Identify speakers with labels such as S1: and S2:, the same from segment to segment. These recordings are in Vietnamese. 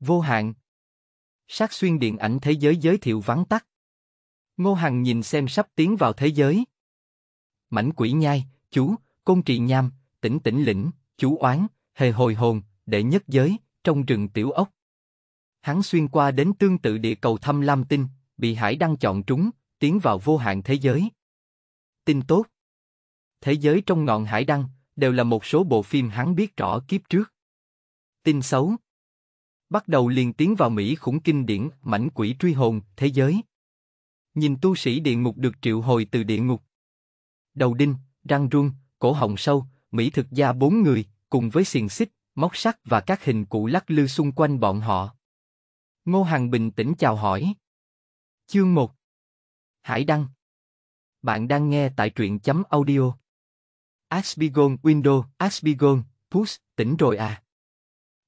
S1: Vô hạn. Sát xuyên điện ảnh thế giới giới thiệu vắng tắt. Ngô Hằng nhìn xem sắp tiến vào thế giới. Mảnh quỷ nhai, chú, côn trì nham, tỉnh tỉnh lĩnh, chú oán, hề hồi hồn, đệ nhất giới, trong rừng tiểu ốc. Hắn xuyên qua đến tương tự địa cầu thăm Lam Tinh, bị hải đăng chọn trúng, tiến vào vô hạn thế giới. Tin tốt. Thế giới trong ngọn hải đăng, đều là một số bộ phim hắn biết rõ kiếp trước. Tin xấu bắt đầu liền tiến vào Mỹ khủng kinh điển, mảnh quỷ truy hồn, thế giới. Nhìn tu sĩ địa ngục được triệu hồi từ địa ngục. Đầu đinh, răng run, cổ họng sâu, Mỹ thực gia bốn người, cùng với xiềng xích, móc sắt và các hình cụ lắc lư xung quanh bọn họ. Ngô Hằng bình tĩnh chào hỏi. Chương 1 Hải Đăng Bạn đang nghe tại truyện chấm audio. Asbigon Window, Asbigon, Push, tỉnh rồi à.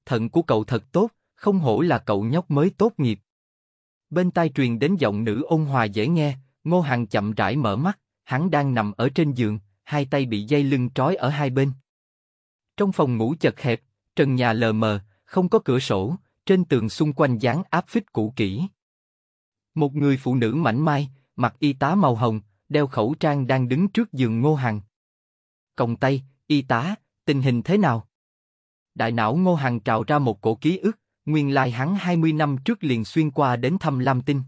S1: Thận của cậu thật tốt, không hổ là cậu nhóc mới tốt nghiệp. Bên tai truyền đến giọng nữ ôn hòa dễ nghe, Ngô Hằng chậm rãi mở mắt, hắn đang nằm ở trên giường, hai tay bị dây lưng trói ở hai bên. Trong phòng ngủ chật hẹp, trần nhà lờ mờ, không có cửa sổ, trên tường xung quanh dán áp phích cũ kỹ. Một người phụ nữ mảnh mai, mặc y tá màu hồng, đeo khẩu trang đang đứng trước giường Ngô Hằng. Còng tay, y tá, tình hình thế nào? Đại não Ngô Hằng trào ra một cổ ký ức, nguyên lai hắn 20 năm trước liền xuyên qua đến thăm Lam Tinh.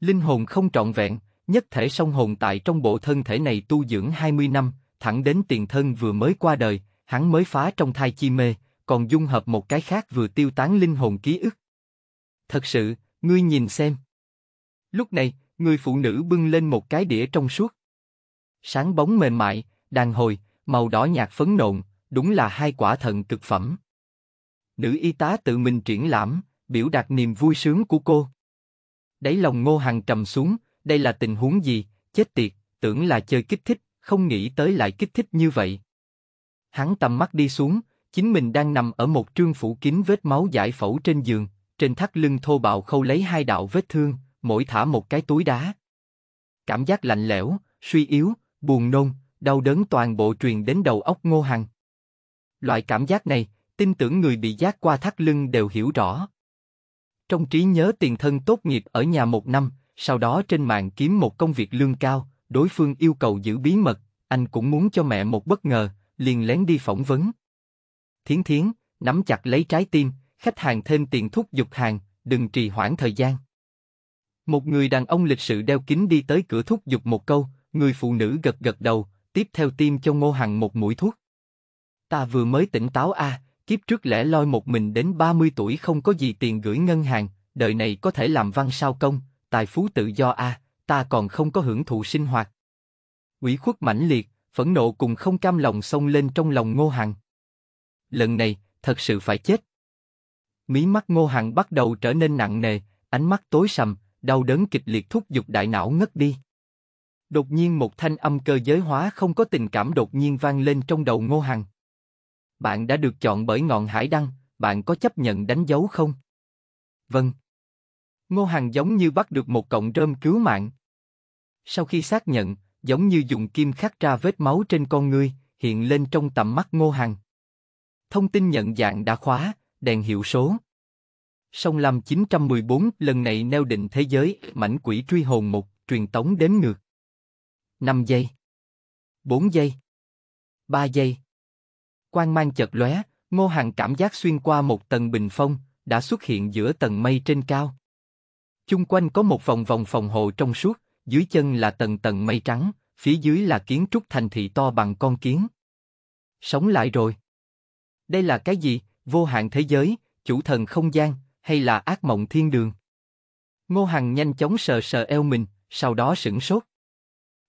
S1: Linh hồn không trọn vẹn, nhất thể song hồn tại trong bộ thân thể này tu dưỡng 20 năm, thẳng đến tiền thân vừa mới qua đời, hắn mới phá trong thai chi mê, còn dung hợp một cái khác vừa tiêu tán linh hồn ký ức. Thật sự, ngươi nhìn xem. Lúc này, người phụ nữ bưng lên một cái đĩa trong suốt. Sáng bóng mềm mại, đàn hồi, màu đỏ nhạt phấn nộn, đúng là hai quả thần cực phẩm nữ y tá tự mình triển lãm, biểu đạt niềm vui sướng của cô. Đấy lòng Ngô Hằng trầm xuống, đây là tình huống gì, chết tiệt, tưởng là chơi kích thích, không nghĩ tới lại kích thích như vậy. Hắn tầm mắt đi xuống, chính mình đang nằm ở một trương phủ kín vết máu giải phẫu trên giường, trên thắt lưng thô bạo khâu lấy hai đạo vết thương, mỗi thả một cái túi đá. Cảm giác lạnh lẽo, suy yếu, buồn nôn, đau đớn toàn bộ truyền đến đầu óc Ngô Hằng. Loại cảm giác này, tin tưởng người bị giác qua thắt lưng đều hiểu rõ. Trong trí nhớ tiền thân tốt nghiệp ở nhà một năm, sau đó trên mạng kiếm một công việc lương cao, đối phương yêu cầu giữ bí mật, anh cũng muốn cho mẹ một bất ngờ, liền lén đi phỏng vấn. Thiến Thiến, nắm chặt lấy trái tim, khách hàng thêm tiền thúc giục hàng, đừng trì hoãn thời gian. Một người đàn ông lịch sự đeo kính đi tới cửa thúc giục một câu, người phụ nữ gật gật đầu, tiếp theo tiêm cho Ngô Hằng một mũi thuốc. Ta vừa mới tỉnh táo a, à, kiếp trước lẻ loi một mình đến 30 tuổi không có gì tiền gửi ngân hàng, đời này có thể làm văn sao công, tài phú tự do a, à, ta còn không có hưởng thụ sinh hoạt. Ủy khuất mãnh liệt, phẫn nộ cùng không cam lòng xông lên trong lòng Ngô Hằng. Lần này, thật sự phải chết. Mí mắt Ngô Hằng bắt đầu trở nên nặng nề, ánh mắt tối sầm, đau đớn kịch liệt thúc giục đại não ngất đi. Đột nhiên một thanh âm cơ giới hóa không có tình cảm đột nhiên vang lên trong đầu Ngô Hằng. Bạn đã được chọn bởi ngọn hải đăng, bạn có chấp nhận đánh dấu không? Vâng. Ngô Hằng giống như bắt được một cọng rơm cứu mạng. Sau khi xác nhận, giống như dùng kim khắc ra vết máu trên con ngươi, hiện lên trong tầm mắt Ngô Hằng. Thông tin nhận dạng đã khóa, đèn hiệu số. Sông Lam 914 lần này neo định thế giới, mảnh quỷ truy hồn một, truyền tống đếm ngược. 5 giây. 4 giây. 3 giây. Quang mang chợt lóe, Ngô Hằng cảm giác xuyên qua một tầng bình phong, đã xuất hiện giữa tầng mây trên cao. Chung quanh có một vòng vòng phòng hộ trong suốt, dưới chân là tầng tầng mây trắng, phía dưới là kiến trúc thành thị to bằng con kiến. Sống lại rồi. Đây là cái gì? Vô hạn thế giới, chủ thần không gian, hay là ác mộng thiên đường? Ngô Hằng nhanh chóng sờ sờ eo mình, sau đó sững sốt.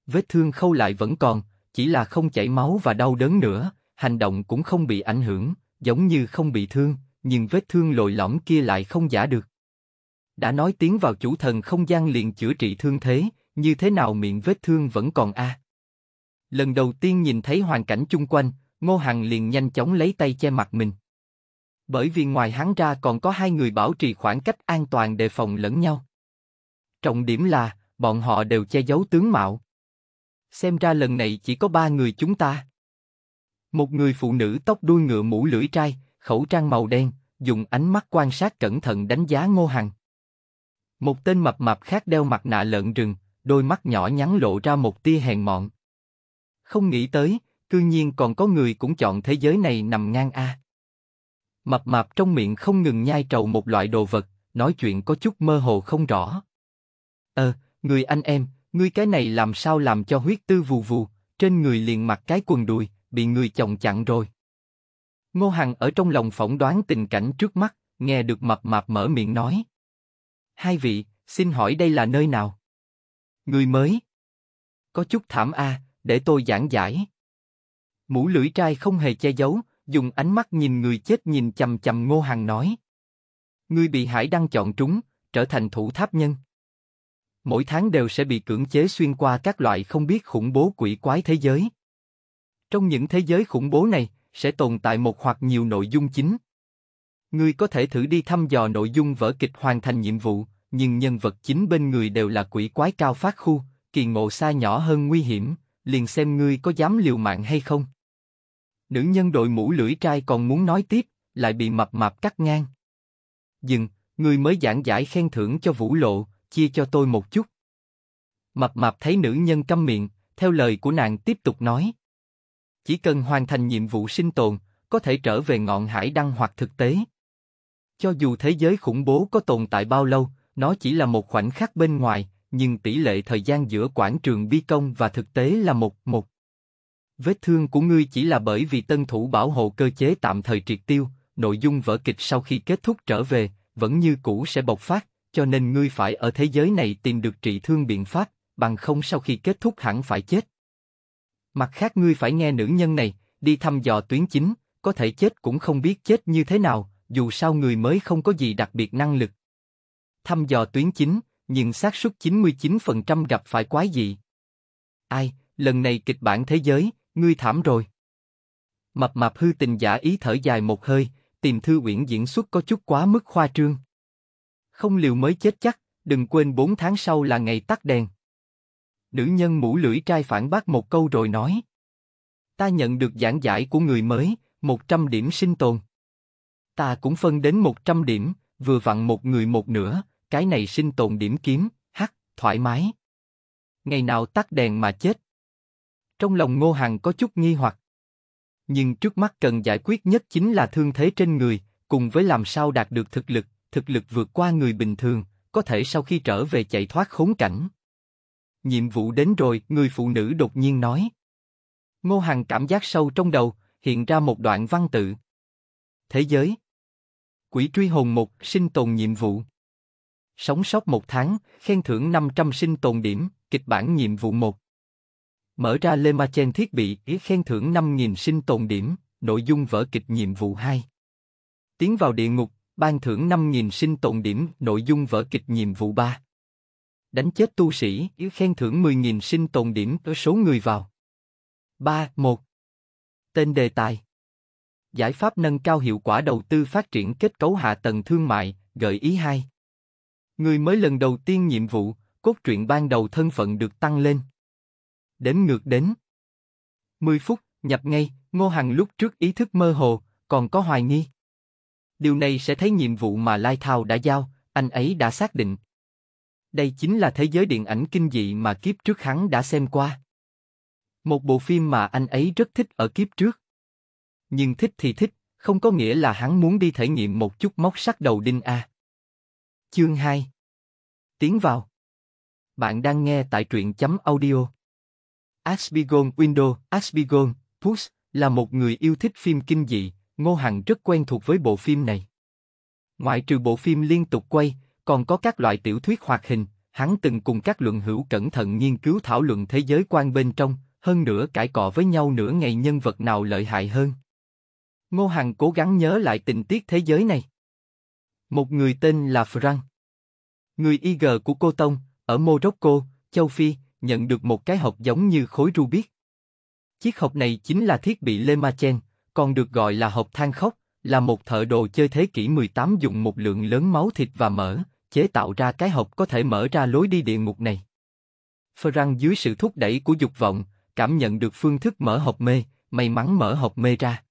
S1: Vết thương khâu lại vẫn còn, chỉ là không chảy máu và đau đớn nữa, hành động cũng không bị ảnh hưởng, giống như không bị thương, nhưng vết thương lồi lõm kia lại không giả được. Đã nói tiếng vào chủ thần không gian liền chữa trị thương thế, như thế nào miệng vết thương vẫn còn a à. Lần đầu tiên nhìn thấy hoàn cảnh chung quanh, Ngô Hằng liền nhanh chóng lấy tay che mặt mình. Bởi vì ngoài hắn ra còn có hai người bảo trì khoảng cách an toàn đề phòng lẫn nhau. Trọng điểm là, bọn họ đều che giấu tướng mạo. Xem ra lần này chỉ có ba người chúng ta. Một người phụ nữ tóc đuôi ngựa mũ lưỡi trai, khẩu trang màu đen, dùng ánh mắt quan sát cẩn thận đánh giá Ngô Hằng. Một tên mập mạp khác đeo mặt nạ lợn rừng, đôi mắt nhỏ nhắn lộ ra một tia hèn mọn. Không nghĩ tới, cư nhiên còn có người cũng chọn thế giới này nằm ngang a. Mập mạp trong miệng không ngừng nhai trầu một loại đồ vật, nói chuyện có chút mơ hồ không rõ. Ờ, người anh em, ngươi cái này làm sao làm cho huyết tư vù vù, trên người liền mặc cái quần đùi, bị người chồng chặn rồi. Ngô Hằng ở trong lòng phỏng đoán tình cảnh trước mắt, nghe được mập mạp mở miệng nói. Hai vị, xin hỏi đây là nơi nào? Người mới. Có chút thảm a, à, để tôi giảng giải. Mũ lưỡi trai không hề che giấu, dùng ánh mắt nhìn người chết nhìn chầm chầm Ngô Hằng nói. người bị hải đăng chọn trúng, trở thành thủ tháp nhân. Mỗi tháng đều sẽ bị cưỡng chế xuyên qua các loại không biết khủng bố quỷ quái thế giới. Trong những thế giới khủng bố này, sẽ tồn tại một hoặc nhiều nội dung chính. Ngươi có thể thử đi thăm dò nội dung vở kịch hoàn thành nhiệm vụ, nhưng nhân vật chính bên người đều là quỷ quái cao phát khu, kỳ ngộ xa nhỏ hơn nguy hiểm, liền xem ngươi có dám liều mạng hay không. Nữ nhân đội mũ lưỡi trai còn muốn nói tiếp, lại bị mập mạp cắt ngang. Dừng, ngươi mới giảng giải khen thưởng cho Vũ Lộ, chia cho tôi một chút. Mập mạp thấy nữ nhân câm miệng, theo lời của nàng tiếp tục nói. Chỉ cần hoàn thành nhiệm vụ sinh tồn, có thể trở về ngọn hải đăng hoặc thực tế. Cho dù thế giới khủng bố có tồn tại bao lâu, nó chỉ là một khoảnh khắc bên ngoài, nhưng tỷ lệ thời gian giữa quảng trường bi công và thực tế là một một. Vết thương của ngươi chỉ là bởi vì tân thủ bảo hộ cơ chế tạm thời triệt tiêu, nội dung vở kịch sau khi kết thúc trở về, vẫn như cũ sẽ bộc phát, cho nên ngươi phải ở thế giới này tìm được trị thương biện pháp, bằng không sau khi kết thúc hẳn phải chết. Mặt khác ngươi phải nghe nữ nhân này, đi thăm dò tuyến chính, có thể chết cũng không biết chết như thế nào, dù sao người mới không có gì đặc biệt năng lực. Thăm dò tuyến chính, nhưng xác suất 99% gặp phải quái gì. Ai, lần này kịch bản thế giới, ngươi thảm rồi. Mập mập hư tình giả ý thở dài một hơi, tìm thư uyển diễn xuất có chút quá mức khoa trương. Không liều mới chết chắc, đừng quên 4 tháng sau là ngày tắt đèn. Nữ nhân mũ lưỡi trai phản bác một câu rồi nói. Ta nhận được giảng giải của người mới, 100 điểm sinh tồn. Ta cũng phân đến 100 điểm, vừa vặn một người một nửa, cái này sinh tồn điểm kiếm, hắc, thoải mái. Ngày nào tắt đèn mà chết. Trong lòng Ngô Hằng có chút nghi hoặc. Nhưng trước mắt cần giải quyết nhất chính là thương thế trên người, cùng với làm sao đạt được thực lực, thực lực vượt qua người bình thường, có thể sau khi trở về chạy thoát khốn cảnh, nhiệm vụ đến rồi, người phụ nữ đột nhiên nói. Ngô Hằng cảm giác sâu trong đầu, hiện ra một đoạn văn tự. Thế giới Quỷ truy hồn một, sinh tồn nhiệm vụ Sống sót một tháng, khen thưởng 500 sinh tồn điểm, kịch bản nhiệm vụ một Mở ra Lê Ma Chen thiết bị, ý khen thưởng 5.000 sinh tồn điểm, nội dung vở kịch nhiệm vụ 2. Tiến vào địa ngục, ban thưởng 5.000 sinh tồn điểm, nội dung vở kịch nhiệm vụ 3 đánh chết tu sĩ, yếu khen thưởng 10.000 sinh tồn điểm ở số người vào. 3. 1. Tên đề tài Giải pháp nâng cao hiệu quả đầu tư phát triển kết cấu hạ tầng thương mại, gợi ý 2. Người mới lần đầu tiên nhiệm vụ, cốt truyện ban đầu thân phận được tăng lên. Đếm ngược đến. 10 phút, nhập ngay, Ngô Hằng lúc trước ý thức mơ hồ, còn có hoài nghi. Điều này sẽ thấy nhiệm vụ mà Lai Thao đã giao, anh ấy đã xác định, đây chính là thế giới điện ảnh kinh dị mà kiếp trước hắn đã xem qua. Một bộ phim mà anh ấy rất thích ở kiếp trước. Nhưng thích thì thích, không có nghĩa là hắn muốn đi thể nghiệm một chút móc sắc đầu đinh a. Chương 2 Tiến vào Bạn đang nghe tại truyện chấm audio. Asbigon Window, Asbigon, Push, là một người yêu thích phim kinh dị, Ngô Hằng rất quen thuộc với bộ phim này. Ngoại trừ bộ phim liên tục quay, còn có các loại tiểu thuyết hoạt hình, hắn từng cùng các luận hữu cẩn thận nghiên cứu thảo luận thế giới quan bên trong, hơn nữa cãi cọ với nhau nửa ngày nhân vật nào lợi hại hơn. Ngô Hằng cố gắng nhớ lại tình tiết thế giới này. Một người tên là Frank. Người IG của cô Tông, ở Morocco, châu Phi, nhận được một cái hộp giống như khối Rubik. Chiếc hộp này chính là thiết bị Lemachen, còn được gọi là hộp than khóc, là một thợ đồ chơi thế kỷ 18 dùng một lượng lớn máu thịt và mỡ, chế tạo ra cái hộp có thể mở ra lối đi địa ngục này. Ferran dưới sự thúc đẩy của dục vọng, cảm nhận được phương thức mở hộp mê, may mắn mở hộp mê ra.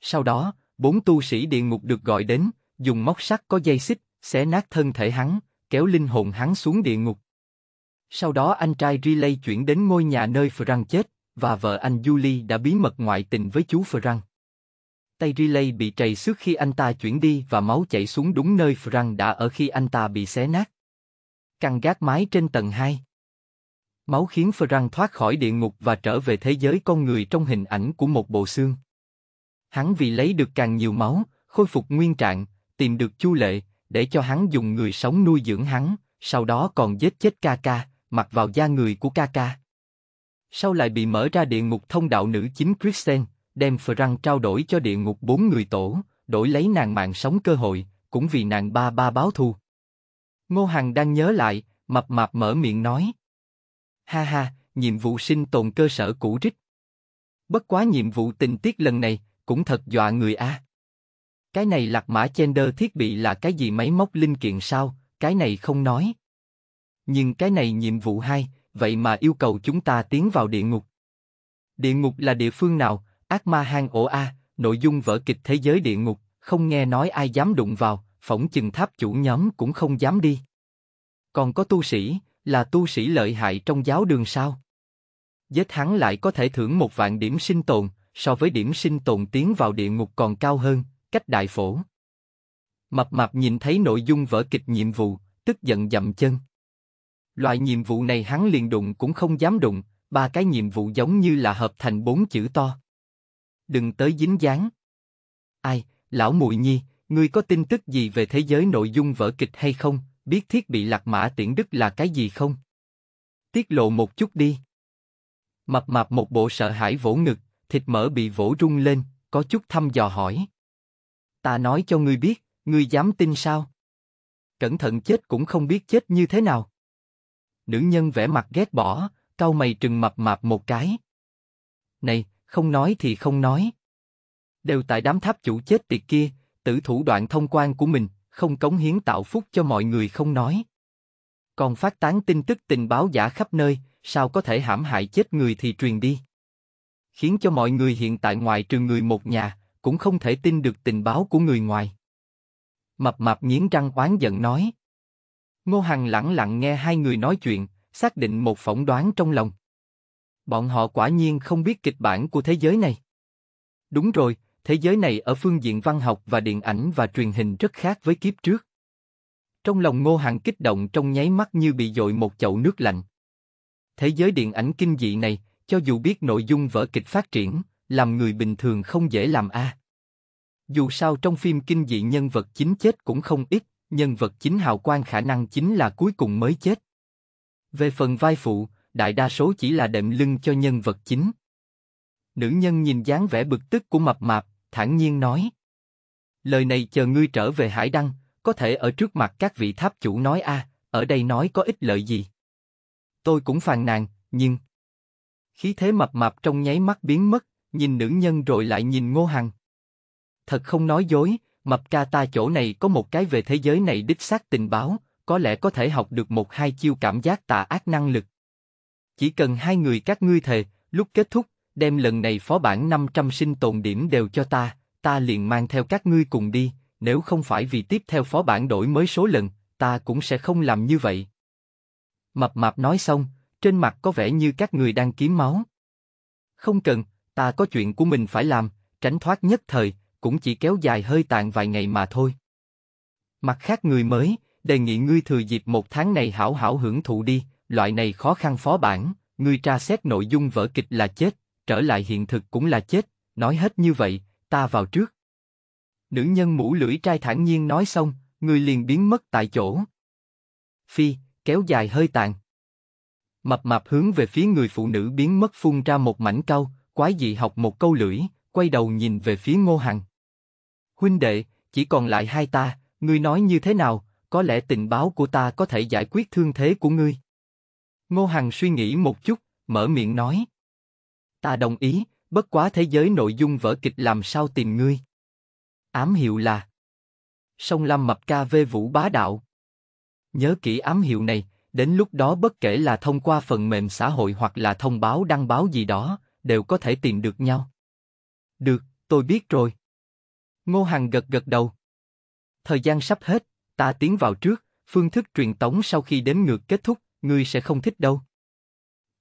S1: Sau đó, bốn tu sĩ địa ngục được gọi đến, dùng móc sắt có dây xích, xé nát thân thể hắn, kéo linh hồn hắn xuống địa ngục. Sau đó anh trai Riley chuyển đến ngôi nhà nơi Frank chết, và vợ anh Julie đã bí mật ngoại tình với chú Frank. Tay Riley bị trầy xước khi anh ta chuyển đi và máu chảy xuống đúng nơi Frank đã ở khi anh ta bị xé nát. Căn gác mái trên tầng 2 Máu khiến Frank thoát khỏi địa ngục và trở về thế giới con người trong hình ảnh của một bộ xương. Hắn vì lấy được càng nhiều máu, khôi phục nguyên trạng, tìm được chu lệ, để cho hắn dùng người sống nuôi dưỡng hắn, sau đó còn giết chết ca ca, mặc vào da người của ca ca. Sau lại bị mở ra địa ngục thông đạo nữ chính Kristen, đem Frank trao đổi cho địa ngục bốn người tổ, đổi lấy nàng mạng sống cơ hội, cũng vì nàng ba ba báo thù. Ngô Hằng đang nhớ lại, mập mạp mở miệng nói. Ha ha, nhiệm vụ sinh tồn cơ sở cũ rích. Bất quá nhiệm vụ tình tiết lần này, cũng thật dọa người a. Cái này lạc mã gender thiết bị là cái gì máy móc linh kiện sao, cái này không nói. Nhưng cái này nhiệm vụ hai, vậy mà yêu cầu chúng ta tiến vào địa ngục. Địa ngục là địa phương nào, Ác ma hang ổ A, nội dung vở kịch thế giới địa ngục, không nghe nói ai dám đụng vào, phỏng chừng tháp chủ nhóm cũng không dám đi. Còn có tu sĩ, là tu sĩ lợi hại trong giáo đường sao? Giết hắn lại có thể thưởng một vạn điểm sinh tồn, so với điểm sinh tồn tiến vào địa ngục còn cao hơn, cách đại phổ. Mập mập nhìn thấy nội dung vở kịch nhiệm vụ, tức giận dậm chân. Loại nhiệm vụ này hắn liền đụng cũng không dám đụng, ba cái nhiệm vụ giống như là hợp thành bốn chữ to đừng tới dính dáng. Ai, lão muội nhi, ngươi có tin tức gì về thế giới nội dung vở kịch hay không? Biết thiết bị lạc mã tiễn đức là cái gì không? Tiết lộ một chút đi. Mập mạp một bộ sợ hãi vỗ ngực, thịt mỡ bị vỗ rung lên, có chút thăm dò hỏi. Ta nói cho ngươi biết, ngươi dám tin sao? Cẩn thận chết cũng không biết chết như thế nào. Nữ nhân vẻ mặt ghét bỏ, cau mày trừng mập mạp một cái. Này, không nói thì không nói. Đều tại đám tháp chủ chết tiệt kia, tử thủ đoạn thông quan của mình, không cống hiến tạo phúc cho mọi người không nói. Còn phát tán tin tức tình báo giả khắp nơi, sao có thể hãm hại chết người thì truyền đi. Khiến cho mọi người hiện tại ngoài trừ người một nhà, cũng không thể tin được tình báo của người ngoài. Mập mập nghiến răng oán giận nói. Ngô Hằng lặng lặng nghe hai người nói chuyện, xác định một phỏng đoán trong lòng. Bọn họ quả nhiên không biết kịch bản của thế giới này. Đúng rồi, thế giới này ở phương diện văn học và điện ảnh và truyền hình rất khác với kiếp trước. Trong lòng Ngô Hằng kích động trong nháy mắt như bị dội một chậu nước lạnh. Thế giới điện ảnh kinh dị này, cho dù biết nội dung vở kịch phát triển, làm người bình thường không dễ làm a. À. Dù sao trong phim kinh dị nhân vật chính chết cũng không ít, nhân vật chính hào quang khả năng chính là cuối cùng mới chết. Về phần vai phụ, đại đa số chỉ là đệm lưng cho nhân vật chính. Nữ nhân nhìn dáng vẻ bực tức của mập mạp, thản nhiên nói. Lời này chờ ngươi trở về hải đăng, có thể ở trước mặt các vị tháp chủ nói a, ở đây nói có ích lợi gì. Tôi cũng phàn nàn, nhưng... Khí thế mập mạp trong nháy mắt biến mất, nhìn nữ nhân rồi lại nhìn ngô hằng. Thật không nói dối, mập ca ta chỗ này có một cái về thế giới này đích xác tình báo, có lẽ có thể học được một hai chiêu cảm giác tà ác năng lực. Chỉ cần hai người các ngươi thề, lúc kết thúc, đem lần này phó bản 500 sinh tồn điểm đều cho ta, ta liền mang theo các ngươi cùng đi, nếu không phải vì tiếp theo phó bản đổi mới số lần, ta cũng sẽ không làm như vậy. Mập mạp nói xong, trên mặt có vẻ như các người đang kiếm máu. Không cần, ta có chuyện của mình phải làm, tránh thoát nhất thời, cũng chỉ kéo dài hơi tàn vài ngày mà thôi. Mặt khác người mới, đề nghị ngươi thừa dịp một tháng này hảo hảo hưởng thụ đi, loại này khó khăn phó bản, ngươi tra xét nội dung vở kịch là chết, trở lại hiện thực cũng là chết, nói hết như vậy, ta vào trước. Nữ nhân mũ lưỡi trai thản nhiên nói xong, người liền biến mất tại chỗ. Phi, kéo dài hơi tàn. Mập mạp hướng về phía người phụ nữ biến mất phun ra một mảnh cau, quái dị học một câu lưỡi, quay đầu nhìn về phía ngô hằng. Huynh đệ, chỉ còn lại hai ta, ngươi nói như thế nào, có lẽ tình báo của ta có thể giải quyết thương thế của ngươi. Ngô Hằng suy nghĩ một chút, mở miệng nói. Ta đồng ý, bất quá thế giới nội dung vở kịch làm sao tìm ngươi. Ám hiệu là Sông Lam Mập Ca vê Vũ Bá Đạo. Nhớ kỹ ám hiệu này, đến lúc đó bất kể là thông qua phần mềm xã hội hoặc là thông báo đăng báo gì đó, đều có thể tìm được nhau. Được, tôi biết rồi. Ngô Hằng gật gật đầu. Thời gian sắp hết, ta tiến vào trước, phương thức truyền tống sau khi đến ngược kết thúc, ngươi sẽ không thích đâu.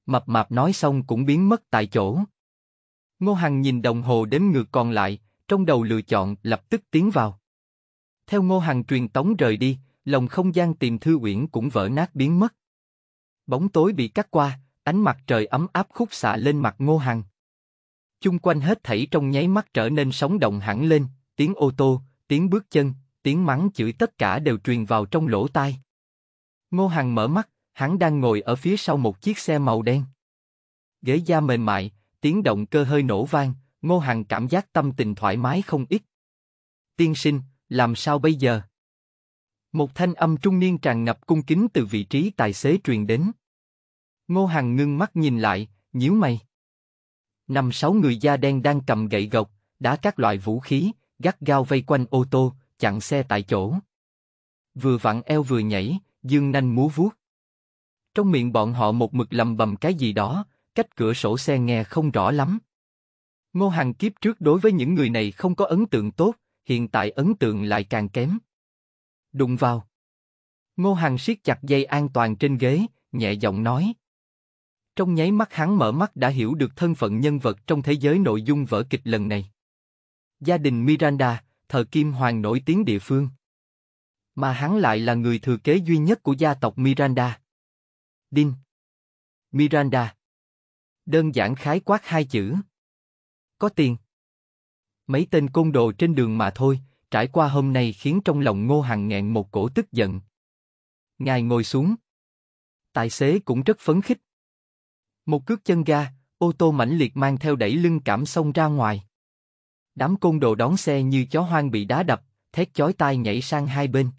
S1: Mập mạp nói xong cũng biến mất tại chỗ. Ngô Hằng nhìn đồng hồ đếm ngược còn lại, trong đầu lựa chọn lập tức tiến vào. Theo Ngô Hằng truyền tống rời đi, lòng không gian tìm thư uyển cũng vỡ nát biến mất. Bóng tối bị cắt qua, ánh mặt trời ấm áp khúc xạ lên mặt Ngô Hằng. Chung quanh hết thảy trong nháy mắt trở nên sống động hẳn lên, tiếng ô tô, tiếng bước chân, tiếng mắng chửi tất cả đều truyền vào trong lỗ tai. Ngô Hằng mở mắt, Hắn đang ngồi ở phía sau một chiếc xe màu đen. Ghế da mềm mại, tiếng động cơ hơi nổ vang, Ngô Hằng cảm giác tâm tình thoải mái không ít. Tiên sinh, làm sao bây giờ? Một thanh âm trung niên tràn ngập cung kính từ vị trí tài xế truyền đến. Ngô Hằng ngưng mắt nhìn lại, nhíu mày. Năm sáu người da đen đang cầm gậy gộc, đá các loại vũ khí, gắt gao vây quanh ô tô, chặn xe tại chỗ. Vừa vặn eo vừa nhảy, dương nanh múa vuốt. Trong miệng bọn họ một mực lầm bầm cái gì đó, cách cửa sổ xe nghe không rõ lắm. Ngô Hằng kiếp trước đối với những người này không có ấn tượng tốt, hiện tại ấn tượng lại càng kém. Đụng vào. Ngô Hằng siết chặt dây an toàn trên ghế, nhẹ giọng nói. Trong nháy mắt hắn mở mắt đã hiểu được thân phận nhân vật trong thế giới nội dung vở kịch lần này. Gia đình Miranda, thờ Kim Hoàng nổi tiếng địa phương. Mà hắn lại là người thừa kế duy nhất của gia tộc Miranda. Đinh. Miranda. Đơn giản khái quát hai chữ. Có tiền. Mấy tên côn đồ trên đường mà thôi, trải qua hôm nay khiến trong lòng Ngô Hằng nghẹn một cổ tức giận. Ngài ngồi xuống. Tài xế cũng rất phấn khích. Một cước chân ga, ô tô mãnh liệt mang theo đẩy lưng cảm xông ra ngoài. Đám côn đồ đón xe như chó hoang bị đá đập, thét chói tai nhảy sang hai bên.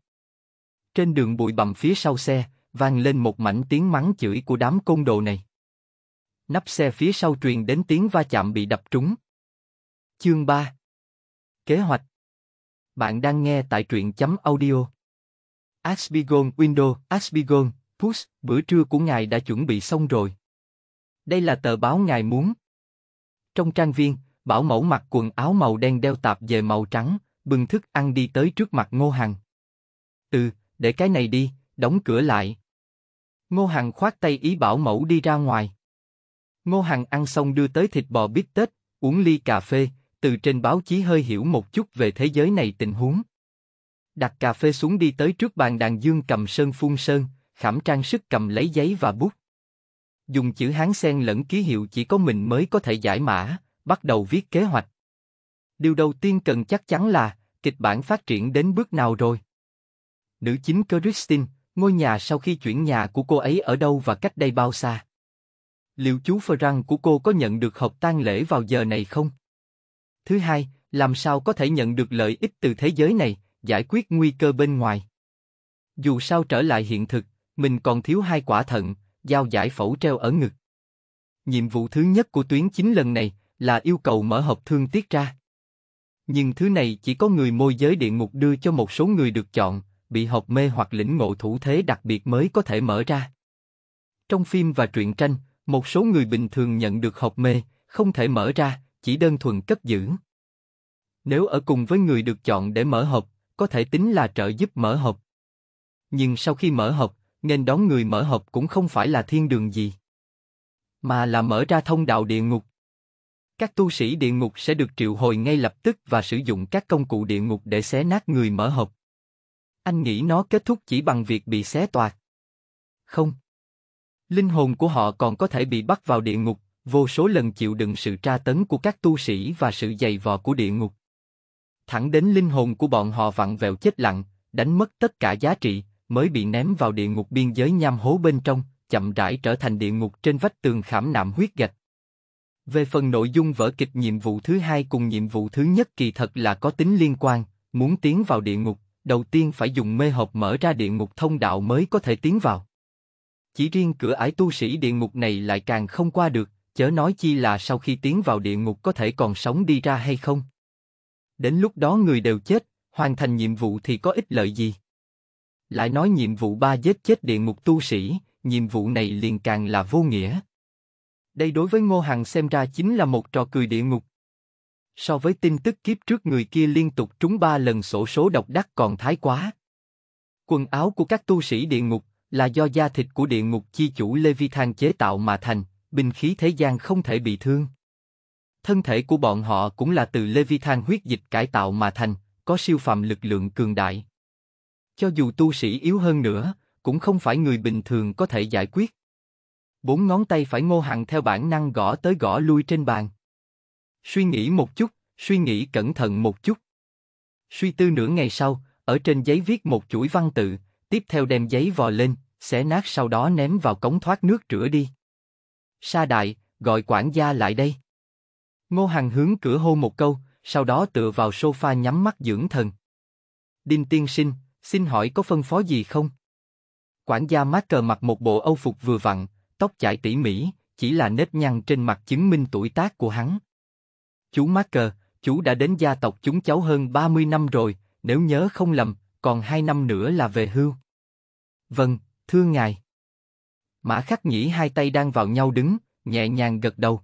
S1: Trên đường bụi bặm phía sau xe, vang lên một mảnh tiếng mắng chửi của đám côn đồ này. Nắp xe phía sau truyền đến tiếng va chạm bị đập trúng. Chương 3 Kế hoạch Bạn đang nghe tại truyện chấm audio. Asbigon Window, Asbigon, Push, bữa trưa của ngài đã chuẩn bị xong rồi. Đây là tờ báo ngài muốn. Trong trang viên, bảo mẫu mặc quần áo màu đen đeo tạp về màu trắng, bừng thức ăn đi tới trước mặt Ngô Hằng. Ừ, để cái này đi, đóng cửa lại, Ngô Hằng khoát tay ý bảo mẫu đi ra ngoài. Ngô Hằng ăn xong đưa tới thịt bò bít tết, uống ly cà phê, từ trên báo chí hơi hiểu một chút về thế giới này tình huống. Đặt cà phê xuống đi tới trước bàn đàn dương cầm sơn phun sơn, khảm trang sức cầm lấy giấy và bút. Dùng chữ Hán sen lẫn ký hiệu chỉ có mình mới có thể giải mã, bắt đầu viết kế hoạch. Điều đầu tiên cần chắc chắn là, kịch bản phát triển đến bước nào rồi. Nữ chính Christine, Ngôi nhà sau khi chuyển nhà của cô ấy ở đâu và cách đây bao xa? Liệu chú Ferran của cô có nhận được hộp tang lễ vào giờ này không? Thứ hai, làm sao có thể nhận được lợi ích từ thế giới này, giải quyết nguy cơ bên ngoài? Dù sao trở lại hiện thực, mình còn thiếu hai quả thận, dao giải phẫu treo ở ngực. Nhiệm vụ thứ nhất của tuyến chính lần này là yêu cầu mở hộp thương tiết ra. Nhưng thứ này chỉ có người môi giới địa ngục đưa cho một số người được chọn, bị học mê hoặc lĩnh ngộ thủ thế đặc biệt mới có thể mở ra. Trong phim và truyện tranh, một số người bình thường nhận được học mê, không thể mở ra, chỉ đơn thuần cất giữ. Nếu ở cùng với người được chọn để mở hộp, có thể tính là trợ giúp mở hộp. Nhưng sau khi mở hộp, nên đón người mở hộp cũng không phải là thiên đường gì, mà là mở ra thông đạo địa ngục. Các tu sĩ địa ngục sẽ được triệu hồi ngay lập tức và sử dụng các công cụ địa ngục để xé nát người mở hộp anh nghĩ nó kết thúc chỉ bằng việc bị xé toạc. Không. Linh hồn của họ còn có thể bị bắt vào địa ngục, vô số lần chịu đựng sự tra tấn của các tu sĩ và sự dày vò của địa ngục. Thẳng đến linh hồn của bọn họ vặn vẹo chết lặng, đánh mất tất cả giá trị, mới bị ném vào địa ngục biên giới nham hố bên trong, chậm rãi trở thành địa ngục trên vách tường khảm nạm huyết gạch. Về phần nội dung vở kịch nhiệm vụ thứ hai cùng nhiệm vụ thứ nhất kỳ thật là có tính liên quan, muốn tiến vào địa ngục, đầu tiên phải dùng mê hộp mở ra địa ngục thông đạo mới có thể tiến vào. Chỉ riêng cửa ải tu sĩ địa ngục này lại càng không qua được, chớ nói chi là sau khi tiến vào địa ngục có thể còn sống đi ra hay không. Đến lúc đó người đều chết, hoàn thành nhiệm vụ thì có ích lợi gì? Lại nói nhiệm vụ ba giết chết địa ngục tu sĩ, nhiệm vụ này liền càng là vô nghĩa. Đây đối với Ngô Hằng xem ra chính là một trò cười địa ngục, so với tin tức kiếp trước người kia liên tục trúng ba lần sổ số độc đắc còn thái quá. Quần áo của các tu sĩ địa ngục là do da thịt của địa ngục chi chủ Leviathan chế tạo mà thành, binh khí thế gian không thể bị thương. Thân thể của bọn họ cũng là từ Leviathan huyết dịch cải tạo mà thành, có siêu phàm lực lượng cường đại. Cho dù tu sĩ yếu hơn nữa, cũng không phải người bình thường có thể giải quyết. Bốn ngón tay phải ngô hằng theo bản năng gõ tới gõ lui trên bàn. Suy nghĩ một chút, suy nghĩ cẩn thận một chút. Suy tư nửa ngày sau, ở trên giấy viết một chuỗi văn tự, tiếp theo đem giấy vò lên, xé nát sau đó ném vào cống thoát nước rửa đi. Sa đại, gọi quản gia lại đây. Ngô Hằng hướng cửa hô một câu, sau đó tựa vào sofa nhắm mắt dưỡng thần. Đinh tiên sinh, xin hỏi có phân phó gì không? Quản gia mát cờ mặc một bộ âu phục vừa vặn, tóc chải tỉ mỉ, chỉ là nếp nhăn trên mặt chứng minh tuổi tác của hắn. Chú Marker, chú đã đến gia tộc chúng cháu hơn 30 năm rồi, nếu nhớ không lầm, còn hai năm nữa là về hưu. Vâng, thưa ngài. Mã Khắc Nhĩ hai tay đang vào nhau đứng, nhẹ nhàng gật đầu.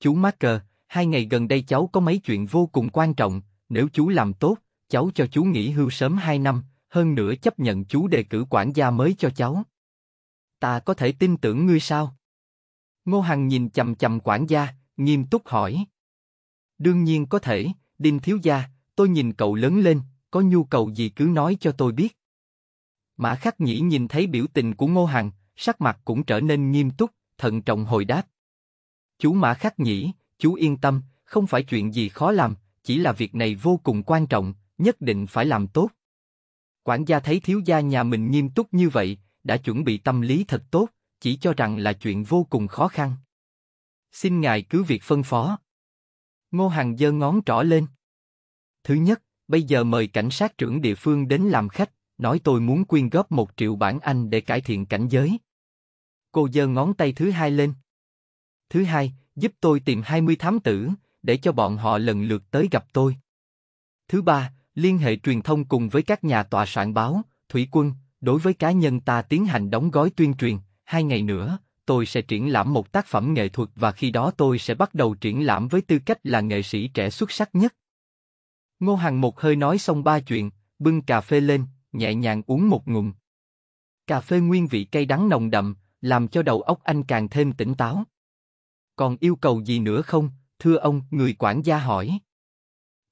S1: Chú Marker, hai ngày gần đây cháu có mấy chuyện vô cùng quan trọng, nếu chú làm tốt, cháu cho chú nghỉ hưu sớm hai năm, hơn nữa chấp nhận chú đề cử quản gia mới cho cháu. Ta có thể tin tưởng ngươi sao? Ngô Hằng nhìn chầm chầm quản gia, nghiêm túc hỏi. Đương nhiên có thể, Đinh thiếu gia, tôi nhìn cậu lớn lên, có nhu cầu gì cứ nói cho tôi biết. Mã Khắc Nhĩ nhìn thấy biểu tình của Ngô Hằng, sắc mặt cũng trở nên nghiêm túc, thận trọng hồi đáp. Chú Mã Khắc Nhĩ, chú yên tâm, không phải chuyện gì khó làm, chỉ là việc này vô cùng quan trọng, nhất định phải làm tốt. Quản gia thấy thiếu gia nhà mình nghiêm túc như vậy, đã chuẩn bị tâm lý thật tốt, chỉ cho rằng là chuyện vô cùng khó khăn. Xin ngài cứ việc phân phó. Ngô Hằng giơ ngón trỏ lên. Thứ nhất, bây giờ mời cảnh sát trưởng địa phương đến làm khách, nói tôi muốn quyên góp một triệu bản Anh để cải thiện cảnh giới. Cô giơ ngón tay thứ hai lên. Thứ hai, giúp tôi tìm 20 thám tử, để cho bọn họ lần lượt tới gặp tôi. Thứ ba, liên hệ truyền thông cùng với các nhà tòa soạn báo, thủy quân, đối với cá nhân ta tiến hành đóng gói tuyên truyền, hai ngày nữa, tôi sẽ triển lãm một tác phẩm nghệ thuật và khi đó tôi sẽ bắt đầu triển lãm với tư cách là nghệ sĩ trẻ xuất sắc nhất. Ngô Hằng một hơi nói xong ba chuyện, bưng cà phê lên, nhẹ nhàng uống một ngụm. Cà phê nguyên vị cay đắng nồng đậm, làm cho đầu óc anh càng thêm tỉnh táo. Còn yêu cầu gì nữa không, thưa ông, người quản gia hỏi.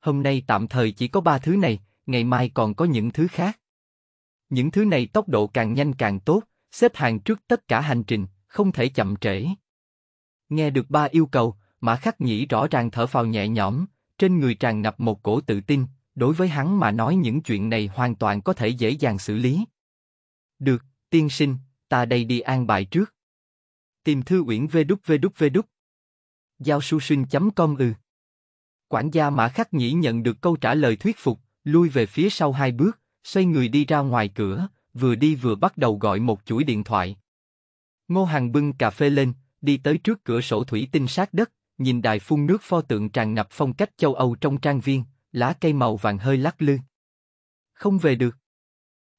S1: Hôm nay tạm thời chỉ có ba thứ này, ngày mai còn có những thứ khác. Những thứ này tốc độ càng nhanh càng tốt, xếp hàng trước tất cả hành trình không thể chậm trễ. Nghe được ba yêu cầu, Mã Khắc Nhĩ rõ ràng thở phào nhẹ nhõm, trên người tràn ngập một cổ tự tin, đối với hắn mà nói những chuyện này hoàn toàn có thể dễ dàng xử lý. Được, tiên sinh, ta đây đi an bài trước. Tìm thư uyển vê đúc vê đúc vê đúc. Giao su sinh chấm com ư. Ừ. Quản gia Mã Khắc Nhĩ nhận được câu trả lời thuyết phục, lui về phía sau hai bước, xoay người đi ra ngoài cửa, vừa đi vừa bắt đầu gọi một chuỗi điện thoại. Ngô Hằng bưng cà phê lên, đi tới trước cửa sổ thủy tinh sát đất, nhìn đài phun nước pho tượng tràn ngập phong cách châu Âu trong trang viên, lá cây màu vàng hơi lắc lư. Không về được.